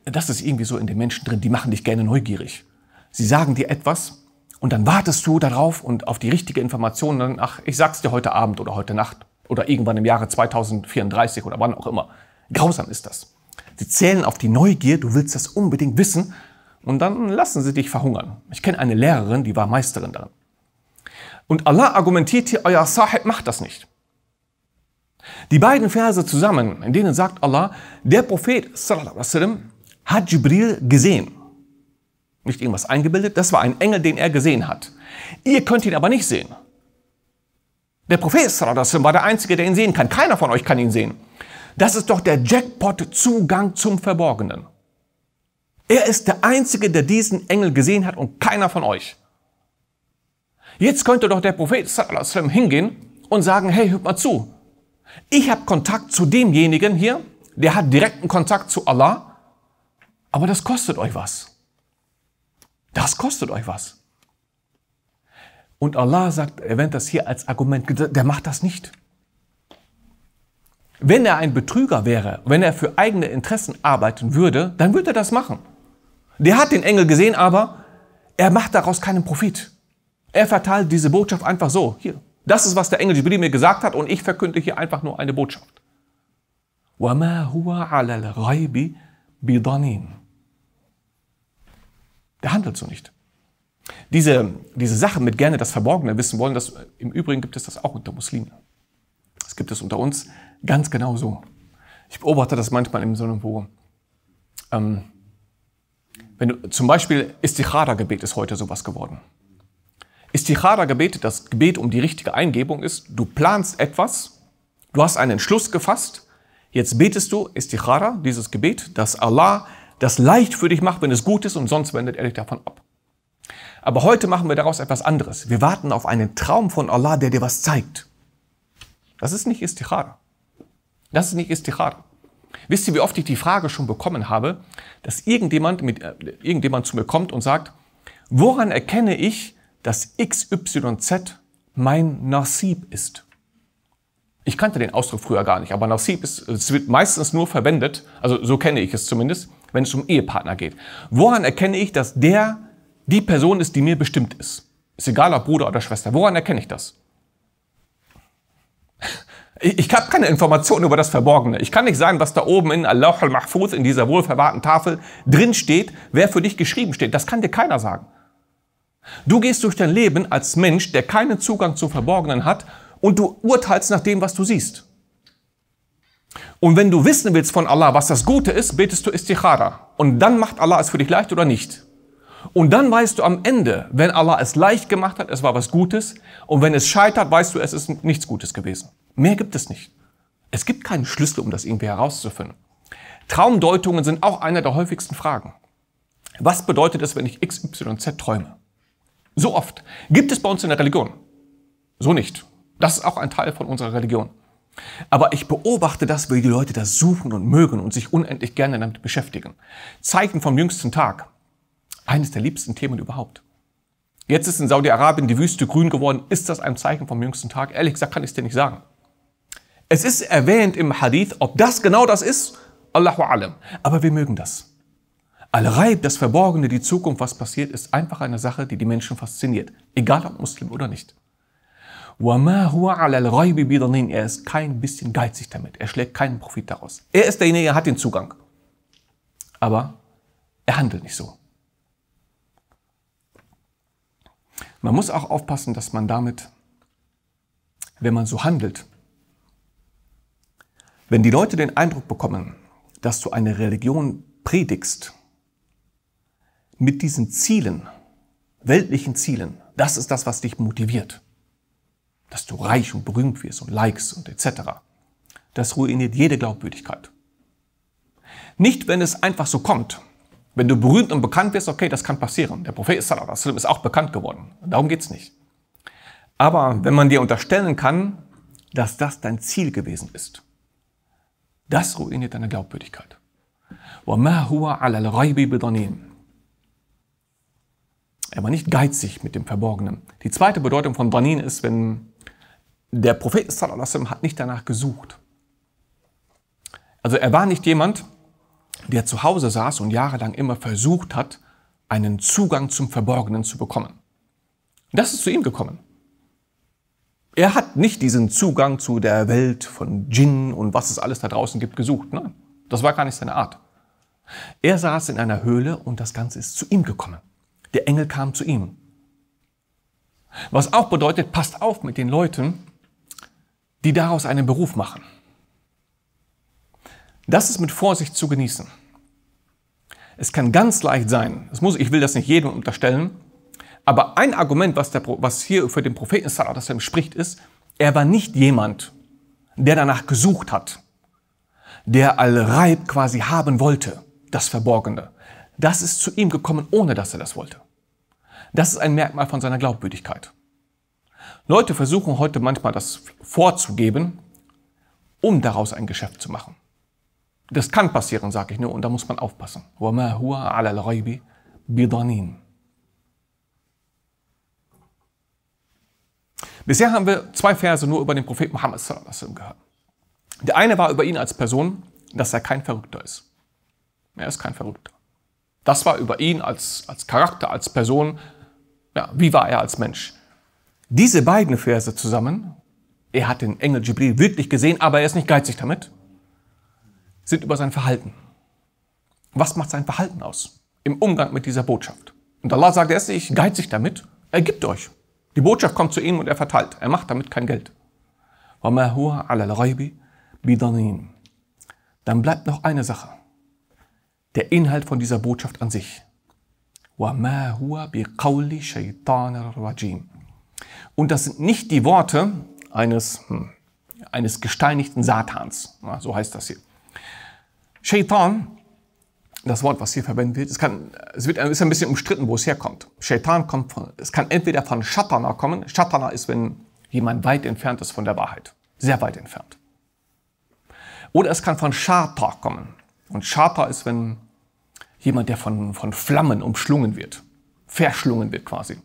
Speaker 1: das ist irgendwie so in den Menschen drin, die machen dich gerne neugierig. Sie sagen dir etwas und dann wartest du darauf und auf die richtige Information, dann, ach, ich sag's dir heute Abend oder heute Nacht oder irgendwann im Jahre 2034 oder wann auch immer. Grausam ist das. Sie zählen auf die Neugier, du willst das unbedingt wissen und dann lassen sie dich verhungern. Ich kenne eine Lehrerin, die war Meisterin darin. Und Allah argumentiert hier, euer oh Sahib macht das nicht. Die beiden Verse zusammen, in denen sagt Allah, der Prophet wasallam, hat Jibril gesehen. Nicht irgendwas eingebildet, das war ein Engel, den er gesehen hat. Ihr könnt ihn aber nicht sehen. Der Prophet wasallam, war der Einzige, der ihn sehen kann. Keiner von euch kann ihn sehen. Das ist doch der Jackpot-Zugang zum Verborgenen. Er ist der Einzige, der diesen Engel gesehen hat und keiner von euch. Jetzt könnte doch der Prophet sallam, hingehen und sagen, hey, hört mal zu. Ich habe Kontakt zu demjenigen hier, der hat direkten Kontakt zu Allah, aber das kostet euch was. Das kostet euch was. Und Allah sagt, er wendet das hier als Argument, der macht das nicht. Wenn er ein Betrüger wäre, wenn er für eigene Interessen arbeiten würde, dann würde er das machen. Der hat den Engel gesehen, aber er macht daraus keinen Profit. Er verteilt diese Botschaft einfach so. Hier, das ist, was der Engel Jibril mir gesagt hat und ich verkünde hier einfach nur eine Botschaft. Der handelt so nicht. Diese, diese Sachen mit gerne das Verborgene wissen wollen, das, im Übrigen gibt es das auch unter Muslimen. Das gibt es unter uns ganz genau so. Ich beobachte das manchmal im Sinne, wo, ähm, wenn du, zum Beispiel Istikhara-Gebet ist heute sowas geworden. Istikhara-Gebet das Gebet um die richtige Eingebung ist, du planst etwas, du hast einen Entschluss gefasst, jetzt betest du Istikhara, dieses Gebet, dass Allah das leicht für dich macht, wenn es gut ist und sonst wendet er dich davon ab. Aber heute machen wir daraus etwas anderes. Wir warten auf einen Traum von Allah, der dir was zeigt. Das ist nicht Istikhara. Das ist nicht Istikhara. Wisst ihr, wie oft ich die Frage schon bekommen habe, dass irgendjemand, mit, äh, irgendjemand zu mir kommt und sagt, woran erkenne ich, dass XYZ mein Nasib ist. Ich kannte den Ausdruck früher gar nicht, aber Nasib ist, es wird meistens nur verwendet, also so kenne ich es zumindest, wenn es um Ehepartner geht. Woran erkenne ich, dass der die Person ist, die mir bestimmt ist? Ist egal, ob Bruder oder Schwester. Woran erkenne ich das? Ich habe keine Informationen über das Verborgene. Ich kann nicht sagen, was da oben in Allah al-Mahfuz, in dieser wohlverwahrten Tafel, drin steht, wer für dich geschrieben steht. Das kann dir keiner sagen. Du gehst durch dein Leben als Mensch, der keinen Zugang zum Verborgenen hat und du urteilst nach dem, was du siehst. Und wenn du wissen willst von Allah, was das Gute ist, betest du Istikhara. Und dann macht Allah es für dich leicht oder nicht. Und dann weißt du am Ende, wenn Allah es leicht gemacht hat, es war was Gutes. Und wenn es scheitert, weißt du, es ist nichts Gutes gewesen. Mehr gibt es nicht. Es gibt keinen Schlüssel, um das irgendwie herauszufinden. Traumdeutungen sind auch einer der häufigsten Fragen. Was bedeutet es, wenn ich XYZ träume? So oft. Gibt es bei uns in der Religion. So nicht. Das ist auch ein Teil von unserer Religion. Aber ich beobachte das, wie die Leute das suchen und mögen und sich unendlich gerne damit beschäftigen. Zeichen vom jüngsten Tag. Eines der liebsten Themen überhaupt. Jetzt ist in Saudi-Arabien die Wüste grün geworden. Ist das ein Zeichen vom jüngsten Tag? Ehrlich gesagt kann ich es dir nicht sagen. Es ist erwähnt im Hadith, ob das genau das ist, Allahu alam. Aber wir mögen das. Alle Reib, das Verborgene, die Zukunft, was passiert, ist einfach eine Sache, die die Menschen fasziniert. Egal ob Muslim oder nicht. Er ist kein bisschen geizig damit. Er schlägt keinen Profit daraus. Er ist derjenige, er hat den Zugang. Aber er handelt nicht so. Man muss auch aufpassen, dass man damit, wenn man so handelt, wenn die Leute den Eindruck bekommen, dass du eine Religion predigst, mit diesen Zielen, weltlichen Zielen, das ist das, was dich motiviert. Dass du reich und berühmt wirst und Likes und etc. Das ruiniert jede Glaubwürdigkeit. Nicht, wenn es einfach so kommt. Wenn du berühmt und bekannt wirst, okay, das kann passieren. Der Prophet ist auch bekannt geworden. Darum geht's nicht. Aber wenn man dir unterstellen kann, dass das dein Ziel gewesen ist, das ruiniert deine Glaubwürdigkeit. Er war nicht geizig mit dem Verborgenen. Die zweite Bedeutung von Banin ist, wenn der Prophet sallam, hat nicht danach gesucht. Also er war nicht jemand, der zu Hause saß und jahrelang immer versucht hat, einen Zugang zum Verborgenen zu bekommen. Das ist zu ihm gekommen. Er hat nicht diesen Zugang zu der Welt von Djinn und was es alles da draußen gibt gesucht. Nein, das war gar nicht seine Art. Er saß in einer Höhle und das Ganze ist zu ihm gekommen. Der Engel kam zu ihm. Was auch bedeutet, passt auf mit den Leuten, die daraus einen Beruf machen. Das ist mit Vorsicht zu genießen. Es kann ganz leicht sein, es muss, ich will das nicht jedem unterstellen, aber ein Argument, was, der, was hier für den Propheten Salat spricht, ist, er war nicht jemand, der danach gesucht hat, der Al-Raib quasi haben wollte, das Verborgene. Das ist zu ihm gekommen, ohne dass er das wollte. Das ist ein Merkmal von seiner Glaubwürdigkeit. Leute versuchen heute manchmal das vorzugeben, um daraus ein Geschäft zu machen. Das kann passieren, sage ich nur, und da muss man aufpassen. Bisher haben wir zwei Verse nur über den Propheten Muhammad gehört. Der eine war über ihn als Person, dass er kein Verrückter ist. Er ist kein Verrückter. Das war über ihn als, als Charakter, als Person ja, wie war er als Mensch? Diese beiden Verse zusammen, er hat den Engel Jibril wirklich gesehen, aber er ist nicht geizig damit, sind über sein Verhalten. Was macht sein Verhalten aus im Umgang mit dieser Botschaft? Und Allah sagt, er ist nicht geizig damit, er gibt euch. Die Botschaft kommt zu ihm und er verteilt. Er macht damit kein Geld. Dann bleibt noch eine Sache. Der Inhalt von dieser Botschaft an sich. وَمَا هُوَ بِقَوْلِ شَيْطَانِ الرَّجِيمِ Und das sind nicht die Worte eines, hm, eines gesteinigten Satans. so heißt das hier. Shaitan, das Wort, was hier verwendet wird, es, kann, es wird, ist ein bisschen umstritten, wo es herkommt. Shaitan kommt von, es kann entweder von Shatana kommen. Shatana ist, wenn jemand weit entfernt ist von der Wahrheit. Sehr weit entfernt. Oder es kann von Shata kommen. Und Shata ist, wenn jemand, der von, von Flammen umschlungen wird, verschlungen wird quasi.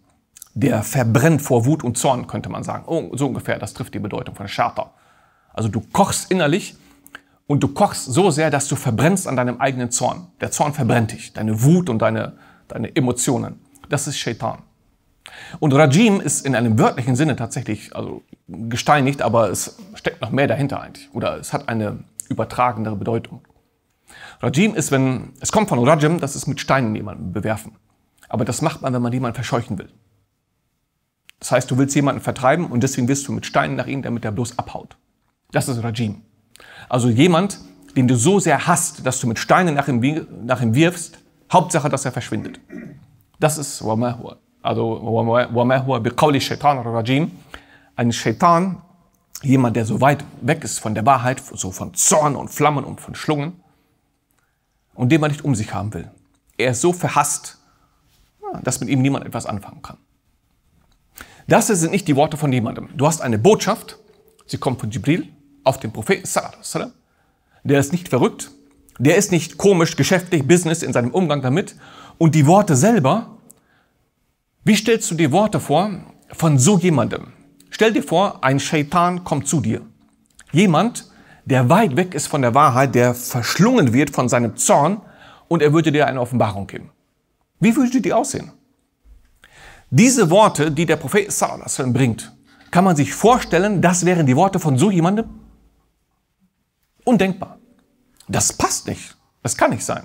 Speaker 1: Der verbrennt vor Wut und Zorn, könnte man sagen. Oh, so ungefähr, das trifft die Bedeutung von Shatha. Also du kochst innerlich und du kochst so sehr, dass du verbrennst an deinem eigenen Zorn. Der Zorn verbrennt dich, deine Wut und deine, deine Emotionen. Das ist Shaitan. Und Rajim ist in einem wörtlichen Sinne tatsächlich, also gesteinigt, aber es steckt noch mehr dahinter eigentlich. Oder es hat eine übertragendere Bedeutung. Rajim ist, wenn, es kommt von Rajim, das ist mit Steinen jemanden bewerfen. Aber das macht man, wenn man jemanden verscheuchen will. Das heißt, du willst jemanden vertreiben und deswegen wirst du mit Steinen nach ihm, damit er bloß abhaut. Das ist Rajim. Also jemand, den du so sehr hast, dass du mit Steinen nach ihm, nach ihm wirfst, Hauptsache, dass er verschwindet. Das ist Wamahua. Also Wamahua biqawli shaitan rajim. Ein Shaitan, jemand, der so weit weg ist von der Wahrheit, so von Zorn und Flammen und von Schlungen, und den man nicht um sich haben will. Er ist so verhasst, dass mit ihm niemand etwas anfangen kann. Das sind nicht die Worte von jemandem. Du hast eine Botschaft, sie kommt von Jibril auf den Propheten, der ist nicht verrückt, der ist nicht komisch, geschäftlich, Business in seinem Umgang damit. Und die Worte selber, wie stellst du dir Worte vor von so jemandem? Stell dir vor, ein Shaitan kommt zu dir. Jemand, der weit weg ist von der Wahrheit, der verschlungen wird von seinem Zorn und er würde dir eine Offenbarung geben. Wie würde die aussehen? Diese Worte, die der Prophet Sallallahu bringt, kann man sich vorstellen, das wären die Worte von so jemandem? Undenkbar. Das passt nicht. Das kann nicht sein.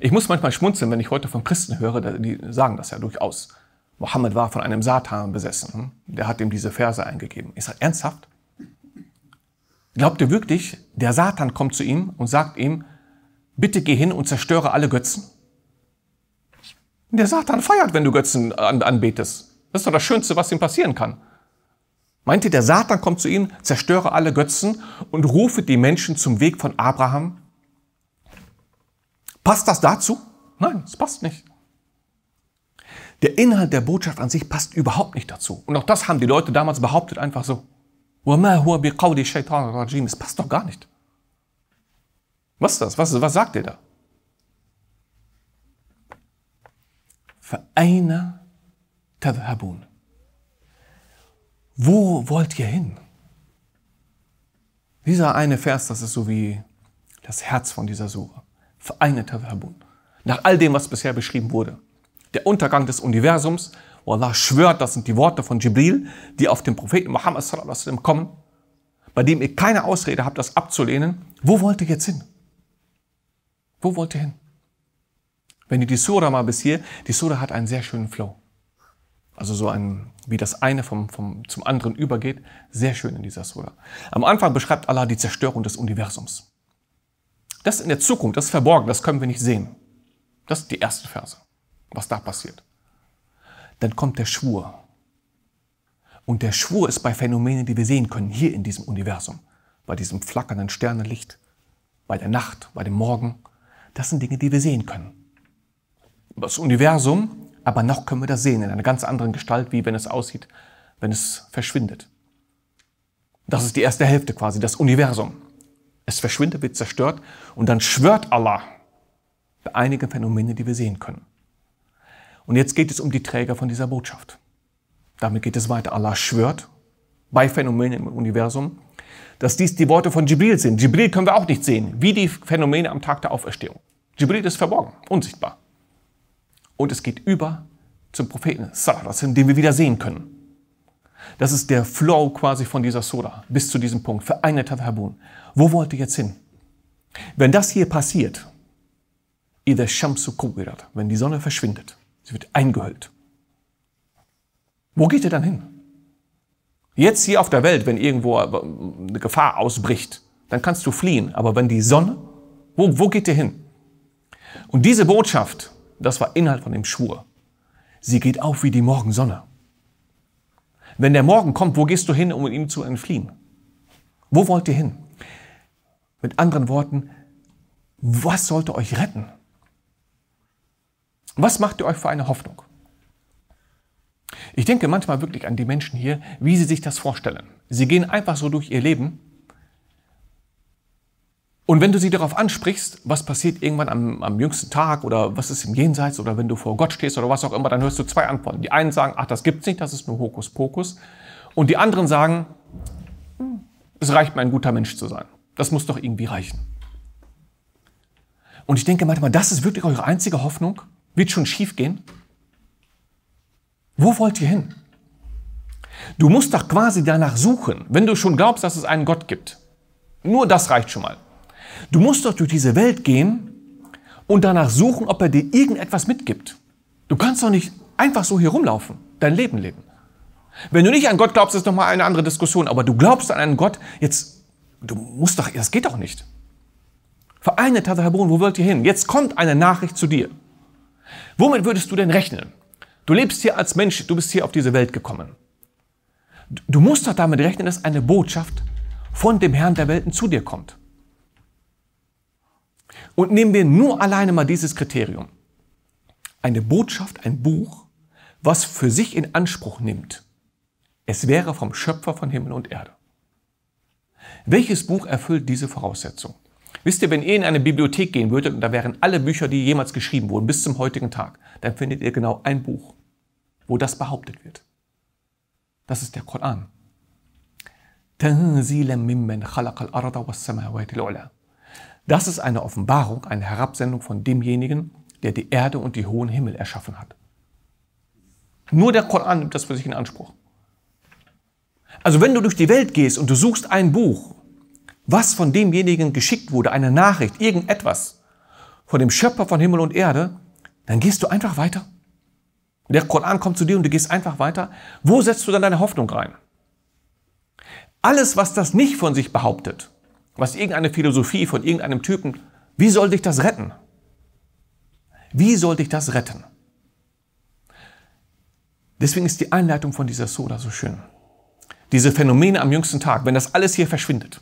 Speaker 1: Ich muss manchmal schmunzeln, wenn ich heute von Christen höre, die sagen das ja durchaus. Mohammed war von einem Satan besessen. Hm? Der hat ihm diese Verse eingegeben. Ist das ernsthaft? Glaubt ihr wirklich, der Satan kommt zu ihm und sagt ihm, bitte geh hin und zerstöre alle Götzen? Der Satan feiert, wenn du Götzen anbetest. Das ist doch das Schönste, was ihm passieren kann. Meint ihr, der Satan kommt zu ihm, zerstöre alle Götzen und rufe die Menschen zum Weg von Abraham? Passt das dazu? Nein, es passt nicht. Der Inhalt der Botschaft an sich passt überhaupt nicht dazu. Und auch das haben die Leute damals behauptet, einfach so. وَمَا Es passt doch gar nicht. Was ist das? Was, was sagt ihr da? فَأَيْنَ تَذْهَبُونَ Wo wollt ihr hin? Dieser eine Vers, das ist so wie das Herz von dieser Sura. فَأَيْنَ تَذْهَبُونَ Nach all dem, was bisher beschrieben wurde. Der Untergang des Universums, wo Allah schwört, das sind die Worte von Jibril, die auf den Propheten Muhammad sallam, kommen, bei dem ihr keine Ausrede habt, das abzulehnen, wo wollt ihr jetzt hin? Wo wollt ihr hin? Wenn ihr die Sura mal bis hier, die Sura hat einen sehr schönen Flow. Also so ein, wie das eine vom, vom, zum anderen übergeht, sehr schön in dieser Sura. Am Anfang beschreibt Allah die Zerstörung des Universums. Das ist in der Zukunft, das ist verborgen, das können wir nicht sehen. Das ist die erste Verse, was da passiert dann kommt der Schwur. Und der Schwur ist bei Phänomenen, die wir sehen können, hier in diesem Universum, bei diesem flackernden Sternenlicht, bei der Nacht, bei dem Morgen. Das sind Dinge, die wir sehen können. Das Universum, aber noch können wir das sehen in einer ganz anderen Gestalt, wie wenn es aussieht, wenn es verschwindet. Das ist die erste Hälfte quasi, das Universum. Es verschwindet, wird zerstört und dann schwört Allah bei einigen Phänomenen, die wir sehen können. Und jetzt geht es um die Träger von dieser Botschaft. Damit geht es weiter. Allah schwört bei Phänomenen im Universum, dass dies die Worte von Jibril sind. Jibril können wir auch nicht sehen, wie die Phänomene am Tag der Auferstehung. Jibril ist verborgen, unsichtbar. Und es geht über zum Propheten, den wir wieder sehen können. Das ist der Flow quasi von dieser Sura bis zu diesem Punkt. Vereint Habun. Wo wollt ihr jetzt hin? Wenn das hier passiert, wenn die Sonne verschwindet, Sie wird eingehüllt. Wo geht ihr dann hin? Jetzt hier auf der Welt, wenn irgendwo äh, eine Gefahr ausbricht, dann kannst du fliehen. Aber wenn die Sonne, wo, wo geht ihr hin? Und diese Botschaft, das war Inhalt von dem Schwur. Sie geht auf wie die Morgensonne. Wenn der Morgen kommt, wo gehst du hin, um ihm zu entfliehen? Wo wollt ihr hin? Mit anderen Worten, was sollte euch retten? Was macht ihr euch für eine Hoffnung? Ich denke manchmal wirklich an die Menschen hier, wie sie sich das vorstellen. Sie gehen einfach so durch ihr Leben. Und wenn du sie darauf ansprichst, was passiert irgendwann am, am jüngsten Tag oder was ist im Jenseits oder wenn du vor Gott stehst oder was auch immer, dann hörst du zwei Antworten. Die einen sagen, ach, das gibt's nicht, das ist nur Hokuspokus. Und die anderen sagen, es reicht mir, ein guter Mensch zu sein. Das muss doch irgendwie reichen. Und ich denke manchmal, das ist wirklich eure einzige Hoffnung. Wird schon schief gehen? Wo wollt ihr hin? Du musst doch quasi danach suchen, wenn du schon glaubst, dass es einen Gott gibt. Nur das reicht schon mal. Du musst doch durch diese Welt gehen und danach suchen, ob er dir irgendetwas mitgibt. Du kannst doch nicht einfach so hier rumlaufen, dein Leben leben. Wenn du nicht an Gott glaubst, ist nochmal eine andere Diskussion, aber du glaubst an einen Gott, jetzt, du musst doch, das geht doch nicht. Vereine Tata Herbrun, wo wollt ihr hin? Jetzt kommt eine Nachricht zu dir. Womit würdest du denn rechnen? Du lebst hier als Mensch, du bist hier auf diese Welt gekommen. Du musst doch damit rechnen, dass eine Botschaft von dem Herrn der Welten zu dir kommt. Und nehmen wir nur alleine mal dieses Kriterium. Eine Botschaft, ein Buch, was für sich in Anspruch nimmt. Es wäre vom Schöpfer von Himmel und Erde. Welches Buch erfüllt diese Voraussetzung? Wisst ihr, wenn ihr in eine Bibliothek gehen würdet und da wären alle Bücher, die jemals geschrieben wurden, bis zum heutigen Tag, dann findet ihr genau ein Buch, wo das behauptet wird. Das ist der Koran. Das ist eine Offenbarung, eine Herabsendung von demjenigen, der die Erde und die hohen Himmel erschaffen hat. Nur der Koran nimmt das für sich in Anspruch. Also wenn du durch die Welt gehst und du suchst ein Buch was von demjenigen geschickt wurde, eine Nachricht, irgendetwas, von dem Schöpfer von Himmel und Erde, dann gehst du einfach weiter. Der Koran kommt zu dir und du gehst einfach weiter. Wo setzt du dann deine Hoffnung rein? Alles, was das nicht von sich behauptet, was irgendeine Philosophie von irgendeinem Typen, wie soll dich das retten? Wie soll dich das retten? Deswegen ist die Einleitung von dieser Soda so schön. Diese Phänomene am jüngsten Tag, wenn das alles hier verschwindet,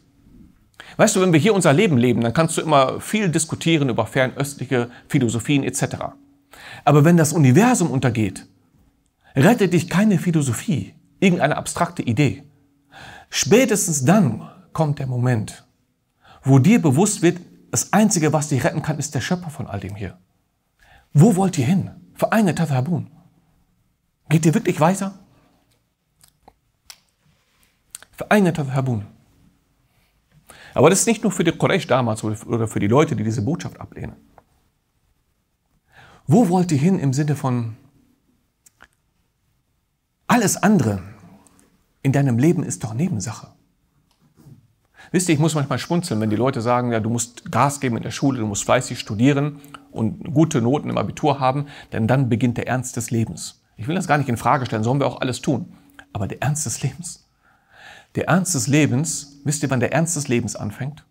Speaker 1: Weißt du, wenn wir hier unser Leben leben, dann kannst du immer viel diskutieren über fernöstliche Philosophien etc. Aber wenn das Universum untergeht, rettet dich keine Philosophie, irgendeine abstrakte Idee. Spätestens dann kommt der Moment, wo dir bewusst wird, das Einzige, was dich retten kann, ist der Schöpfer von all dem hier. Wo wollt ihr hin? Vereine Tatabun. Geht ihr wirklich weiter? Vereine Tatabun. Aber das ist nicht nur für die Quraysh damals oder für die Leute, die diese Botschaft ablehnen. Wo wollt ihr hin im Sinne von alles andere in deinem Leben ist doch Nebensache? Wisst ihr, ich muss manchmal schmunzeln, wenn die Leute sagen, ja, du musst Gas geben in der Schule, du musst fleißig studieren und gute Noten im Abitur haben, denn dann beginnt der Ernst des Lebens. Ich will das gar nicht in Frage stellen, sollen wir auch alles tun. Aber der Ernst des Lebens, der Ernst des Lebens, wisst ihr, wann der Ernst des Lebens anfängt?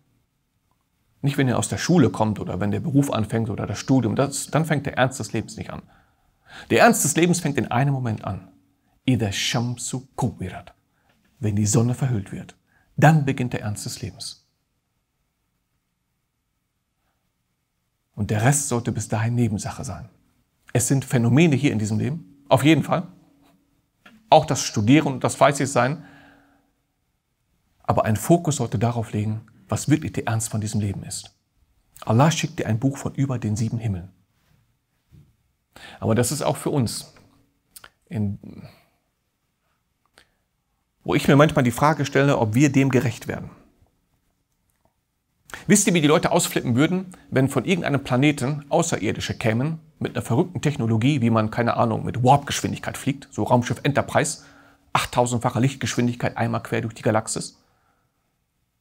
Speaker 1: Nicht, wenn ihr aus der Schule kommt oder wenn der Beruf anfängt oder das Studium, das, dann fängt der Ernst des Lebens nicht an. Der Ernst des Lebens fängt in einem Moment an. Ida Shamsu Kubirat. Wenn die Sonne verhüllt wird, dann beginnt der Ernst des Lebens. Und der Rest sollte bis dahin Nebensache sein. Es sind Phänomene hier in diesem Leben, auf jeden Fall. Auch das Studieren und das Fleißigsein aber ein Fokus sollte darauf legen, was wirklich der Ernst von diesem Leben ist. Allah schickt dir ein Buch von über den sieben Himmeln. Aber das ist auch für uns, in, wo ich mir manchmal die Frage stelle, ob wir dem gerecht werden. Wisst ihr, wie die Leute ausflippen würden, wenn von irgendeinem Planeten Außerirdische kämen, mit einer verrückten Technologie, wie man, keine Ahnung, mit Warp-Geschwindigkeit fliegt, so Raumschiff Enterprise, 8000 fache Lichtgeschwindigkeit einmal quer durch die Galaxis?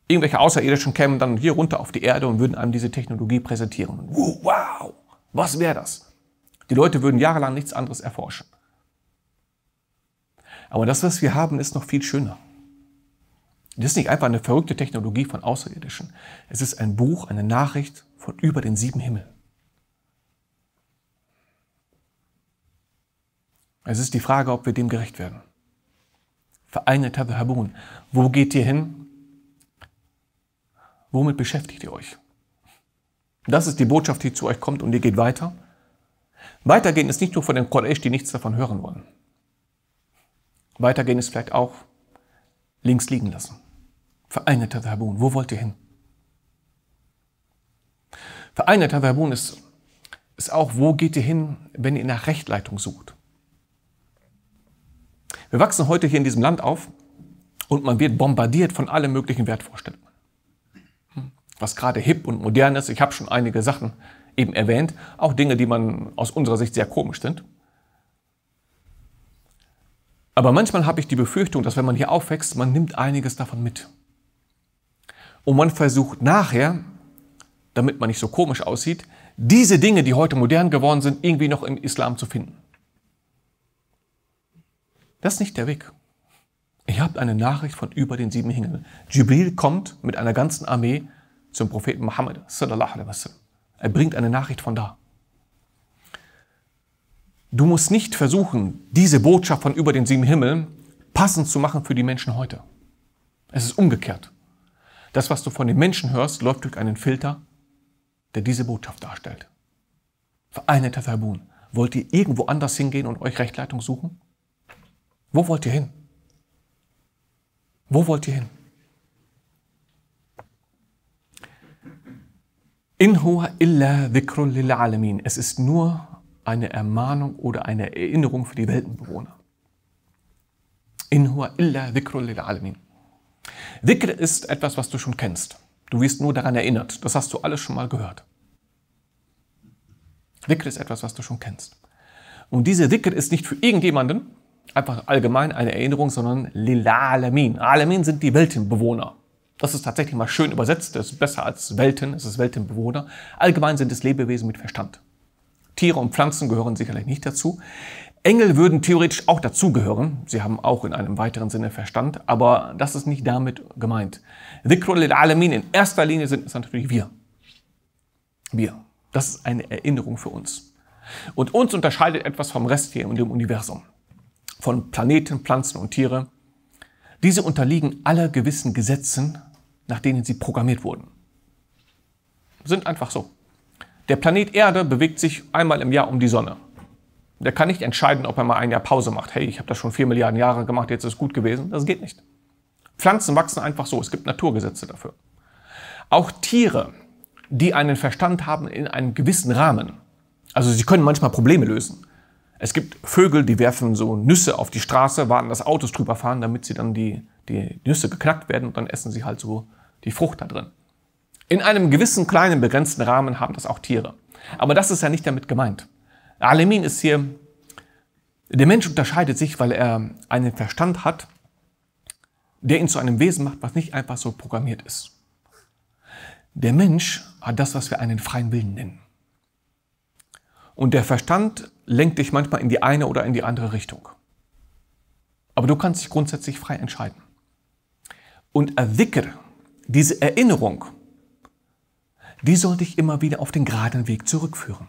Speaker 1: irgendwelche Außerirdischen kämen dann hier runter auf die Erde und würden einem diese Technologie präsentieren. Wow, was wäre das? Die Leute würden jahrelang nichts anderes erforschen. Aber das, was wir haben, ist noch viel schöner. Das ist nicht einfach eine verrückte Technologie von Außerirdischen. Es ist ein Buch, eine Nachricht von über den sieben Himmel. Es ist die Frage, ob wir dem gerecht werden. Vereinigter Habun, wo geht ihr hin? Womit beschäftigt ihr euch? Das ist die Botschaft, die zu euch kommt und ihr geht weiter. Weitergehen ist nicht nur von den Quraysh, die nichts davon hören wollen. Weitergehen ist vielleicht auch links liegen lassen. Vereine Verbun, wo wollt ihr hin? Vereine Verbun ist, ist auch, wo geht ihr hin, wenn ihr nach Rechtleitung sucht? Wir wachsen heute hier in diesem Land auf und man wird bombardiert von allen möglichen Wertvorstellungen was gerade hip und modern ist. Ich habe schon einige Sachen eben erwähnt, auch Dinge, die man aus unserer Sicht sehr komisch sind. Aber manchmal habe ich die Befürchtung, dass wenn man hier aufwächst, man nimmt einiges davon mit. Und man versucht nachher, damit man nicht so komisch aussieht, diese Dinge, die heute modern geworden sind, irgendwie noch im Islam zu finden. Das ist nicht der Weg. Ihr habt eine Nachricht von über den sieben Himmeln. Jibril kommt mit einer ganzen Armee zum Propheten Muhammad Er bringt eine Nachricht von da. Du musst nicht versuchen, diese Botschaft von über den sieben Himmeln passend zu machen für die Menschen heute. Es ist umgekehrt. Das, was du von den Menschen hörst, läuft durch einen Filter, der diese Botschaft darstellt. Vereinigter Verbun. Wollt ihr irgendwo anders hingehen und euch Rechtleitung suchen? Wo wollt ihr hin? Wo wollt ihr hin? In huwa illa dhikrun lil alamin. Es ist nur eine Ermahnung oder eine Erinnerung für die Weltenbewohner. In huwa illa dhikrun lil alamin. Dhikr ist etwas, was du schon kennst. Du wirst nur daran erinnert. Das hast du alles schon mal gehört. Dhikr ist etwas, was du schon kennst. Und diese Dhikr ist nicht für irgendjemanden, einfach allgemein eine Erinnerung, sondern lil alamin. Alamin sind die Weltenbewohner. Das ist tatsächlich mal schön übersetzt, das ist besser als Welten, es ist Weltenbewohner. Allgemein sind es Lebewesen mit Verstand. Tiere und Pflanzen gehören sicherlich nicht dazu. Engel würden theoretisch auch dazugehören. Sie haben auch in einem weiteren Sinne Verstand, aber das ist nicht damit gemeint. Dhikrul alamin in erster Linie sind es natürlich wir. Wir. Das ist eine Erinnerung für uns. Und uns unterscheidet etwas vom Rest hier in dem Universum. Von Planeten, Pflanzen und Tiere. Diese unterliegen alle gewissen Gesetzen, nach denen sie programmiert wurden. Sind einfach so. Der Planet Erde bewegt sich einmal im Jahr um die Sonne. Der kann nicht entscheiden, ob er mal ein Jahr Pause macht. Hey, ich habe das schon vier Milliarden Jahre gemacht, jetzt ist gut gewesen. Das geht nicht. Pflanzen wachsen einfach so. Es gibt Naturgesetze dafür. Auch Tiere, die einen Verstand haben in einem gewissen Rahmen, also sie können manchmal Probleme lösen, es gibt Vögel, die werfen so Nüsse auf die Straße, warten, dass Autos drüber fahren, damit sie dann die, die Nüsse geknackt werden und dann essen sie halt so die Frucht da drin. In einem gewissen kleinen begrenzten Rahmen haben das auch Tiere. Aber das ist ja nicht damit gemeint. Alemin ist hier, der Mensch unterscheidet sich, weil er einen Verstand hat, der ihn zu einem Wesen macht, was nicht einfach so programmiert ist. Der Mensch hat das, was wir einen freien Willen nennen und der Verstand lenkt dich manchmal in die eine oder in die andere Richtung. Aber du kannst dich grundsätzlich frei entscheiden. Und Dhikr, diese Erinnerung, die soll dich immer wieder auf den geraden Weg zurückführen.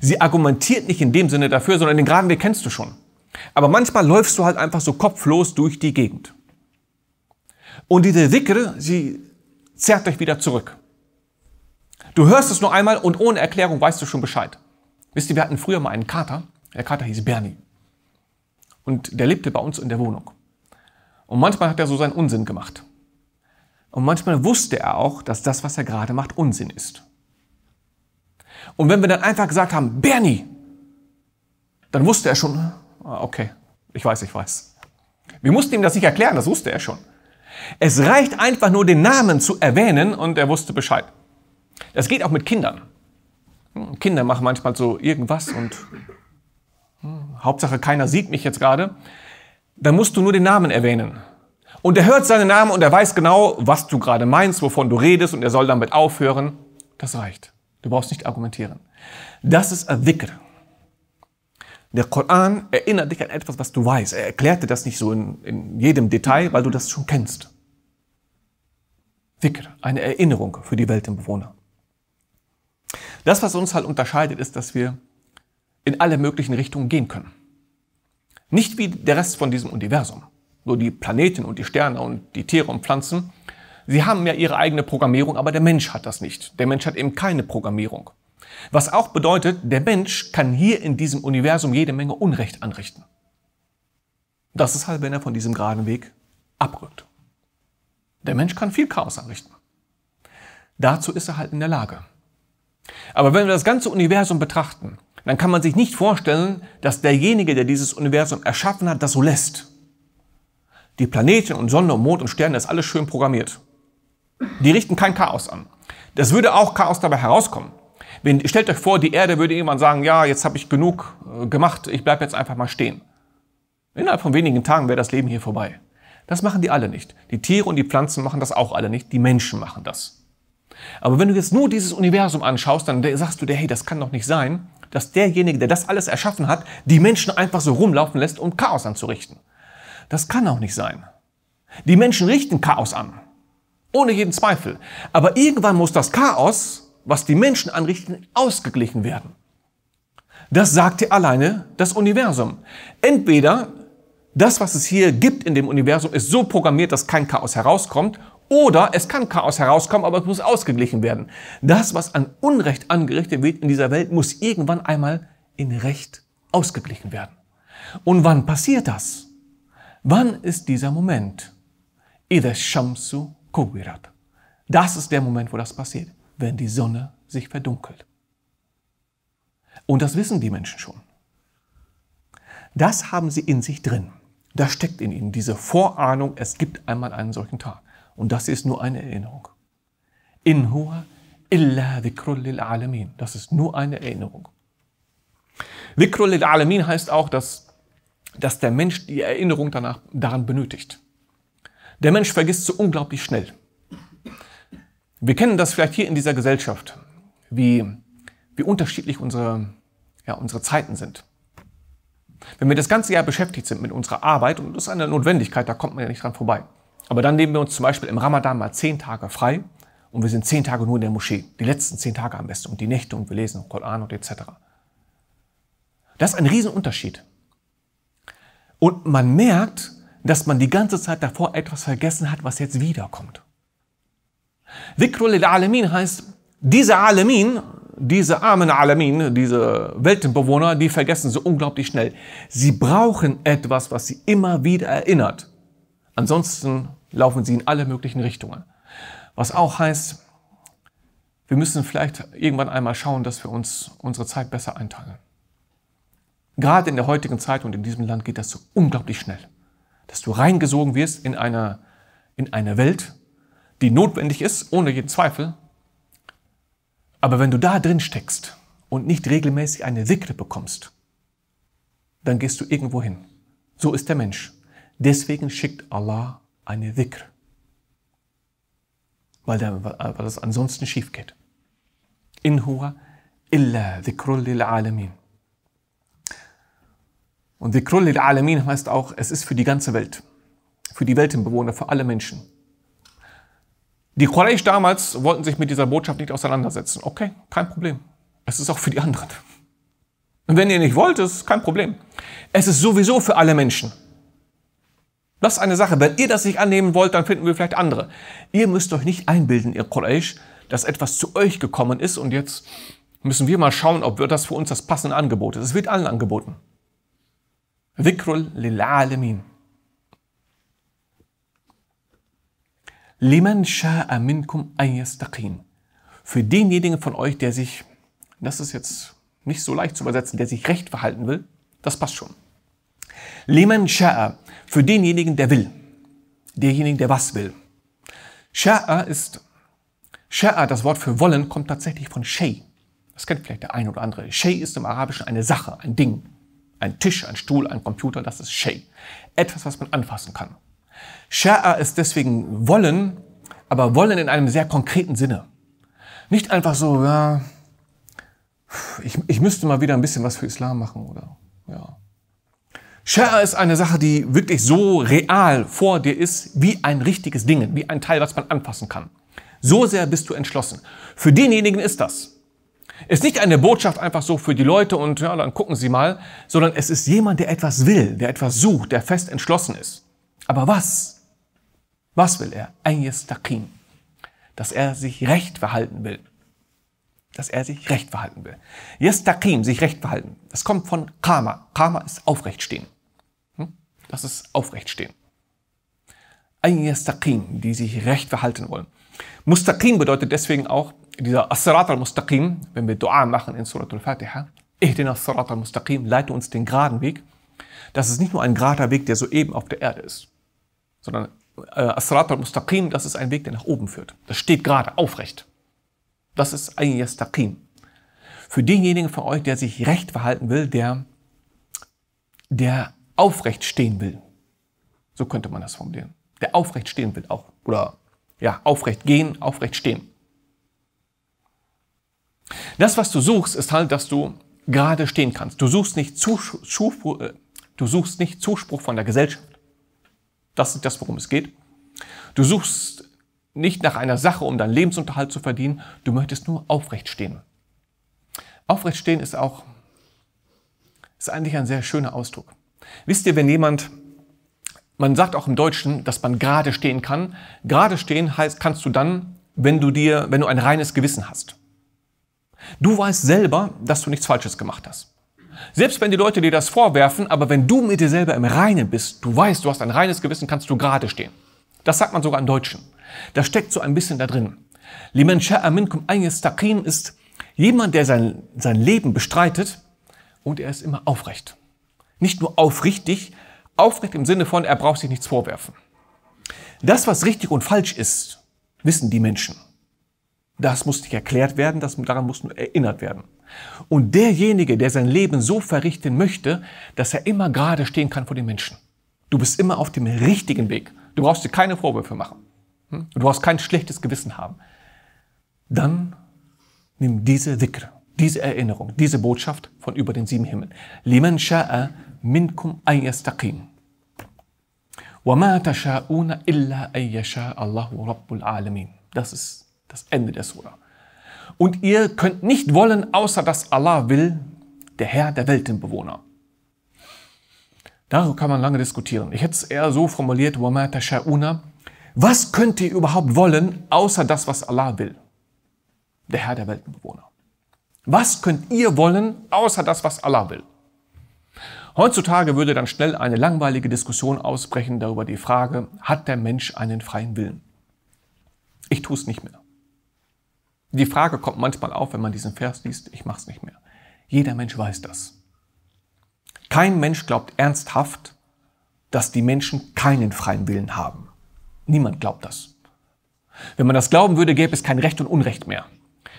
Speaker 1: Sie argumentiert nicht in dem Sinne dafür, sondern den geraden Weg kennst du schon. Aber manchmal läufst du halt einfach so kopflos durch die Gegend. Und diese Dhikr, sie zerrt dich wieder zurück. Du hörst es nur einmal und ohne Erklärung weißt du schon Bescheid. Wisst ihr, wir hatten früher mal einen Kater. Der Kater hieß Bernie. Und der lebte bei uns in der Wohnung. Und manchmal hat er so seinen Unsinn gemacht. Und manchmal wusste er auch, dass das, was er gerade macht, Unsinn ist. Und wenn wir dann einfach gesagt haben, Bernie, dann wusste er schon, ah, okay, ich weiß, ich weiß. Wir mussten ihm das nicht erklären, das wusste er schon. Es reicht einfach nur, den Namen zu erwähnen und er wusste Bescheid. Das geht auch mit Kindern. Hm, Kinder machen manchmal so irgendwas und hm, Hauptsache keiner sieht mich jetzt gerade. Dann musst du nur den Namen erwähnen. Und er hört seinen Namen und er weiß genau, was du gerade meinst, wovon du redest und er soll damit aufhören. Das reicht. Du brauchst nicht argumentieren. Das ist Adhikr. Der Koran erinnert dich an etwas, was du weißt. Er erklärt dir das nicht so in, in jedem Detail, weil du das schon kennst. Dhikr, eine Erinnerung für die Welt im Bewohner. Das, was uns halt unterscheidet, ist, dass wir in alle möglichen Richtungen gehen können. Nicht wie der Rest von diesem Universum. Nur die Planeten und die Sterne und die Tiere und Pflanzen. Sie haben ja ihre eigene Programmierung, aber der Mensch hat das nicht. Der Mensch hat eben keine Programmierung. Was auch bedeutet, der Mensch kann hier in diesem Universum jede Menge Unrecht anrichten. Das ist halt, wenn er von diesem geraden Weg abrückt. Der Mensch kann viel Chaos anrichten. Dazu ist er halt in der Lage. Aber wenn wir das ganze Universum betrachten, dann kann man sich nicht vorstellen, dass derjenige, der dieses Universum erschaffen hat, das so lässt. Die Planeten und Sonne und Mond und Sterne das ist alles schön programmiert. Die richten kein Chaos an. Das würde auch Chaos dabei herauskommen. Wenn, stellt euch vor, die Erde würde irgendwann sagen, ja, jetzt habe ich genug äh, gemacht, ich bleibe jetzt einfach mal stehen. Innerhalb von wenigen Tagen wäre das Leben hier vorbei. Das machen die alle nicht. Die Tiere und die Pflanzen machen das auch alle nicht. Die Menschen machen das. Aber wenn du jetzt nur dieses Universum anschaust, dann sagst du dir, hey, das kann doch nicht sein, dass derjenige, der das alles erschaffen hat, die Menschen einfach so rumlaufen lässt, um Chaos anzurichten. Das kann auch nicht sein. Die Menschen richten Chaos an. Ohne jeden Zweifel. Aber irgendwann muss das Chaos, was die Menschen anrichten, ausgeglichen werden. Das sagt dir alleine das Universum. Entweder das, was es hier gibt in dem Universum, ist so programmiert, dass kein Chaos herauskommt, oder es kann Chaos herauskommen, aber es muss ausgeglichen werden. Das, was an Unrecht angerichtet wird in dieser Welt, muss irgendwann einmal in Recht ausgeglichen werden. Und wann passiert das? Wann ist dieser Moment? Das ist der Moment, wo das passiert, wenn die Sonne sich verdunkelt. Und das wissen die Menschen schon. Das haben sie in sich drin. Das steckt in ihnen, diese Vorahnung, es gibt einmal einen solchen Tag. Und das ist nur eine Erinnerung. In huwa illa dhikrul lil alamin. Das ist nur eine Erinnerung. Dhikrul lil alamin heißt auch, dass, dass der Mensch die Erinnerung danach, daran benötigt. Der Mensch vergisst so unglaublich schnell. Wir kennen das vielleicht hier in dieser Gesellschaft, wie, wie unterschiedlich unsere, ja, unsere Zeiten sind. Wenn wir das ganze Jahr beschäftigt sind mit unserer Arbeit, und das ist eine Notwendigkeit, da kommt man ja nicht dran vorbei, aber dann nehmen wir uns zum Beispiel im Ramadan mal zehn Tage frei und wir sind zehn Tage nur in der Moschee. Die letzten zehn Tage am besten und die Nächte und wir lesen Koran und etc. Das ist ein Riesenunterschied. Und man merkt, dass man die ganze Zeit davor etwas vergessen hat, was jetzt wiederkommt. Dhikrul al-Alamin heißt, diese Alamin, diese armen Alamin, diese Weltenbewohner, die vergessen so unglaublich schnell. Sie brauchen etwas, was sie immer wieder erinnert. Ansonsten laufen sie in alle möglichen Richtungen. Was auch heißt, wir müssen vielleicht irgendwann einmal schauen, dass wir uns unsere Zeit besser einteilen. Gerade in der heutigen Zeit und in diesem Land geht das so unglaublich schnell, dass du reingesogen wirst in eine, in eine Welt, die notwendig ist, ohne jeden Zweifel. Aber wenn du da drin steckst und nicht regelmäßig eine Sikre bekommst, dann gehst du irgendwo hin. So ist der Mensch. Deswegen schickt Allah eine Dhikr. Weil, der, weil das ansonsten schief geht. In huwa illa dhikrul lil alamin. Und dhikrul lil alamin heißt auch, es ist für die ganze Welt. Für die Weltenbewohner, für alle Menschen. Die Quraysh damals wollten sich mit dieser Botschaft nicht auseinandersetzen. Okay, kein Problem. Es ist auch für die anderen. Und wenn ihr nicht wollt, ist kein Problem. Es ist sowieso für alle Menschen. Das ist eine Sache. Wenn ihr das nicht annehmen wollt, dann finden wir vielleicht andere. Ihr müsst euch nicht einbilden, ihr Quraysh, dass etwas zu euch gekommen ist und jetzt müssen wir mal schauen, ob das für uns das passende Angebot ist. Es wird allen angeboten. Vikrul lil alamin. Liman sha'a minkum an Für denjenigen von euch, der sich, das ist jetzt nicht so leicht zu übersetzen, der sich recht verhalten will, das passt schon. Leman sha'a, für denjenigen, der will. Derjenigen, der was will. Sha'a ist, sha'a, das Wort für wollen, kommt tatsächlich von Shay. Das kennt vielleicht der eine oder andere. Shay ist im Arabischen eine Sache, ein Ding. Ein Tisch, ein Stuhl, ein Computer, das ist Shay. Etwas, was man anfassen kann. Sha'a ist deswegen wollen, aber wollen in einem sehr konkreten Sinne. Nicht einfach so, ja, ich, ich müsste mal wieder ein bisschen was für Islam machen oder ja, Share ist eine Sache, die wirklich so real vor dir ist, wie ein richtiges Ding, wie ein Teil, was man anfassen kann. So sehr bist du entschlossen. Für denjenigen ist das. Ist nicht eine Botschaft einfach so für die Leute und ja, dann gucken sie mal, sondern es ist jemand, der etwas will, der etwas sucht, der fest entschlossen ist. Aber was? Was will er? Ein Yastakim. Dass er sich recht verhalten will dass er sich recht verhalten will. Yestaqim, sich recht verhalten. Das kommt von Kama. Kama ist aufrecht stehen. Hm? Das ist aufrecht stehen. Ein Yestaqim, die sich recht verhalten wollen. Mustaqim bedeutet deswegen auch, dieser as al-Mustaqim, wenn wir Dua machen in Surat al-Fatiha, ich den sirat al-Mustaqim, leite uns den geraden Weg. Das ist nicht nur ein gerader Weg, der soeben auf der Erde ist, sondern äh, al-Mustaqim, das ist ein Weg, der nach oben führt. Das steht gerade, aufrecht. Das ist ein Yastaqim. Für denjenigen von euch, der sich recht verhalten will, der, der aufrecht stehen will. So könnte man das formulieren. Der aufrecht stehen will auch. Oder ja, aufrecht gehen, aufrecht stehen. Das, was du suchst, ist halt, dass du gerade stehen kannst. Du suchst nicht, Zuspruch, äh, du suchst nicht Zuspruch von der Gesellschaft. Das ist das, worum es geht. Du suchst nicht nach einer Sache, um deinen Lebensunterhalt zu verdienen. Du möchtest nur aufrecht stehen. Aufrecht stehen ist auch, ist eigentlich ein sehr schöner Ausdruck. Wisst ihr, wenn jemand, man sagt auch im Deutschen, dass man gerade stehen kann. Gerade stehen heißt, kannst du dann, wenn du dir, wenn du ein reines Gewissen hast. Du weißt selber, dass du nichts Falsches gemacht hast. Selbst wenn die Leute dir das vorwerfen, aber wenn du mit dir selber im Reinen bist, du weißt, du hast ein reines Gewissen, kannst du gerade stehen. Das sagt man sogar im Deutschen. Das steckt so ein bisschen da drin. Liman minkum an ist jemand, der sein, sein Leben bestreitet und er ist immer aufrecht. Nicht nur aufrichtig, aufrecht im Sinne von, er braucht sich nichts vorwerfen. Das, was richtig und falsch ist, wissen die Menschen. Das muss nicht erklärt werden, das, daran muss nur erinnert werden. Und derjenige, der sein Leben so verrichten möchte, dass er immer gerade stehen kann vor den Menschen. Du bist immer auf dem richtigen Weg. Du brauchst dir keine Vorwürfe machen und du brauchst kein schlechtes Gewissen haben, dann nimm diese Dhikr, diese Erinnerung, diese Botschaft von über den sieben Himmeln. لِمَنْ شَاءَ مِنْكُمْ أَنْ يَسْتَقِيمُ وَمَا تَشَاءُونَ إِلَّا أَنْ يَشَاءَ اللَّهُ رَبُّ الْعَالَمِينَ Das ist das Ende der Surah. Und ihr könnt nicht wollen, außer dass Allah will, der Herr der Weltenbewohner. Darüber kann man lange diskutieren. Ich hätte es eher so formuliert, وَمَا تَشَاءُونَ was könnt ihr überhaupt wollen, außer das, was Allah will? Der Herr der Weltenbewohner. Was könnt ihr wollen, außer das, was Allah will? Heutzutage würde dann schnell eine langweilige Diskussion ausbrechen darüber die Frage, hat der Mensch einen freien Willen? Ich tue es nicht mehr. Die Frage kommt manchmal auf, wenn man diesen Vers liest, ich mache es nicht mehr. Jeder Mensch weiß das. Kein Mensch glaubt ernsthaft, dass die Menschen keinen freien Willen haben. Niemand glaubt das. Wenn man das glauben würde, gäbe es kein Recht und Unrecht mehr.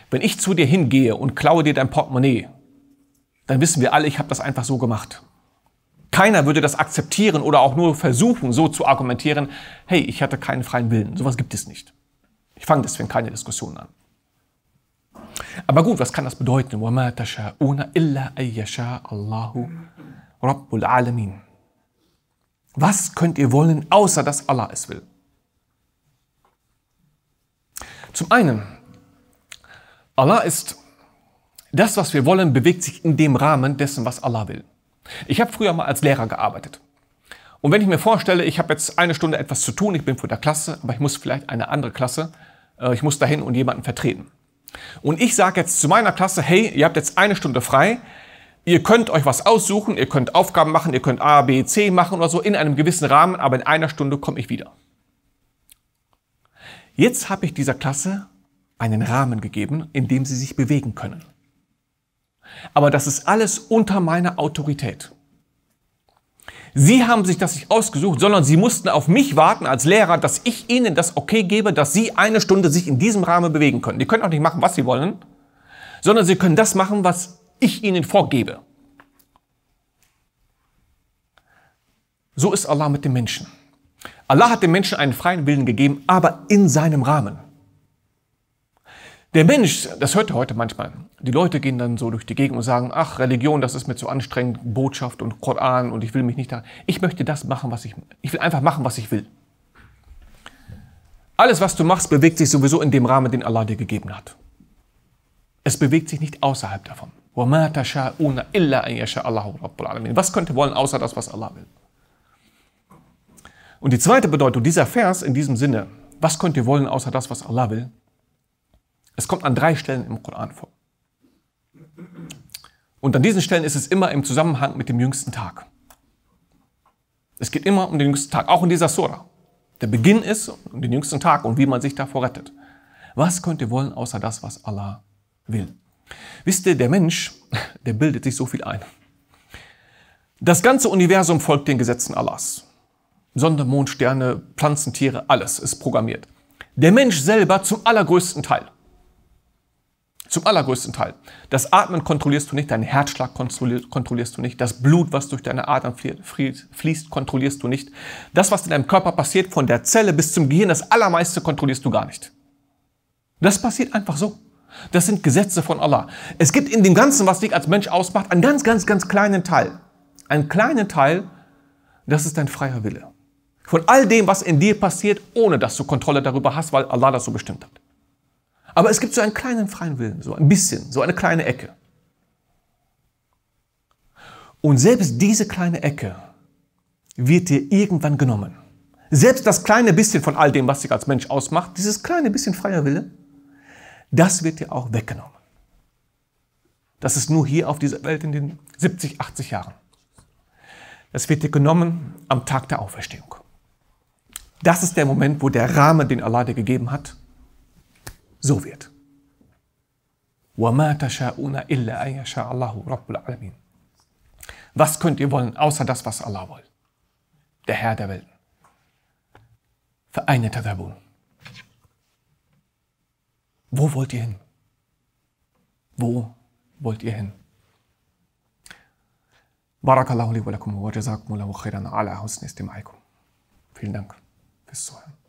Speaker 1: Wenn ich zu dir hingehe und klaue dir dein Portemonnaie, dann wissen wir alle, ich habe das einfach so gemacht. Keiner würde das akzeptieren oder auch nur versuchen, so zu argumentieren, hey, ich hatte keinen freien Willen. Sowas gibt es nicht. Ich fange deswegen keine Diskussion an. Aber gut, was kann das bedeuten? Was könnt ihr wollen, außer dass Allah es will? Zum einen, Allah ist, das, was wir wollen, bewegt sich in dem Rahmen dessen, was Allah will. Ich habe früher mal als Lehrer gearbeitet. Und wenn ich mir vorstelle, ich habe jetzt eine Stunde etwas zu tun, ich bin vor der Klasse, aber ich muss vielleicht eine andere Klasse, äh, ich muss dahin und jemanden vertreten. Und ich sage jetzt zu meiner Klasse, hey, ihr habt jetzt eine Stunde frei, ihr könnt euch was aussuchen, ihr könnt Aufgaben machen, ihr könnt A, B, C machen oder so in einem gewissen Rahmen, aber in einer Stunde komme ich wieder. Jetzt habe ich dieser Klasse einen Rahmen gegeben, in dem sie sich bewegen können. Aber das ist alles unter meiner Autorität. Sie haben sich das nicht ausgesucht, sondern sie mussten auf mich warten als Lehrer, dass ich ihnen das Okay gebe, dass sie eine Stunde sich in diesem Rahmen bewegen können. Die können auch nicht machen, was sie wollen, sondern sie können das machen, was ich ihnen vorgebe. So ist Allah mit den Menschen. Allah hat dem Menschen einen freien Willen gegeben, aber in seinem Rahmen. Der Mensch, das hört ihr heute manchmal, die Leute gehen dann so durch die Gegend und sagen, ach, Religion, das ist mir zu anstrengend, Botschaft und Koran und ich will mich nicht da. Ich möchte das machen, was ich, ich will einfach machen, was ich will. Alles, was du machst, bewegt sich sowieso in dem Rahmen, den Allah dir gegeben hat. Es bewegt sich nicht außerhalb davon. Was könnte wollen, außer das, was Allah will? Und die zweite Bedeutung dieser Vers in diesem Sinne, was könnt ihr wollen außer das, was Allah will? Es kommt an drei Stellen im Koran vor. Und an diesen Stellen ist es immer im Zusammenhang mit dem jüngsten Tag. Es geht immer um den jüngsten Tag, auch in dieser Sura. Der Beginn ist um den jüngsten Tag und wie man sich davor rettet. Was könnt ihr wollen außer das, was Allah will? Wisst ihr, der Mensch, der bildet sich so viel ein. Das ganze Universum folgt den Gesetzen Allahs. Sonne, Mond, Sterne, Pflanzen, Tiere, alles ist programmiert. Der Mensch selber zum allergrößten Teil. Zum allergrößten Teil. Das Atmen kontrollierst du nicht, deinen Herzschlag kontrollierst du nicht, das Blut, was durch deine Adern fließt, kontrollierst du nicht. Das, was in deinem Körper passiert, von der Zelle bis zum Gehirn, das Allermeiste kontrollierst du gar nicht. Das passiert einfach so. Das sind Gesetze von Allah. Es gibt in dem Ganzen, was dich als Mensch ausmacht, einen ganz, ganz, ganz kleinen Teil. Einen kleinen Teil, das ist dein freier Wille. Von all dem, was in dir passiert, ohne dass du Kontrolle darüber hast, weil Allah das so bestimmt hat. Aber es gibt so einen kleinen freien Willen, so ein bisschen, so eine kleine Ecke. Und selbst diese kleine Ecke wird dir irgendwann genommen. Selbst das kleine bisschen von all dem, was dich als Mensch ausmacht, dieses kleine bisschen freier Wille, das wird dir auch weggenommen. Das ist nur hier auf dieser Welt in den 70, 80 Jahren. Das wird dir genommen am Tag der Auferstehung. Das ist der Moment, wo der Rahmen, den Allah dir gegeben hat, so wird. Was könnt ihr wollen, außer das, was Allah will? Der Herr der Welten. Vereine Werbung. Wo wollt ihr hin? Wo wollt ihr hin? Barakallahu li wa ولكم wa jazakumullahu خيرا ala حسن استماعكم. Vielen Dank. the soil.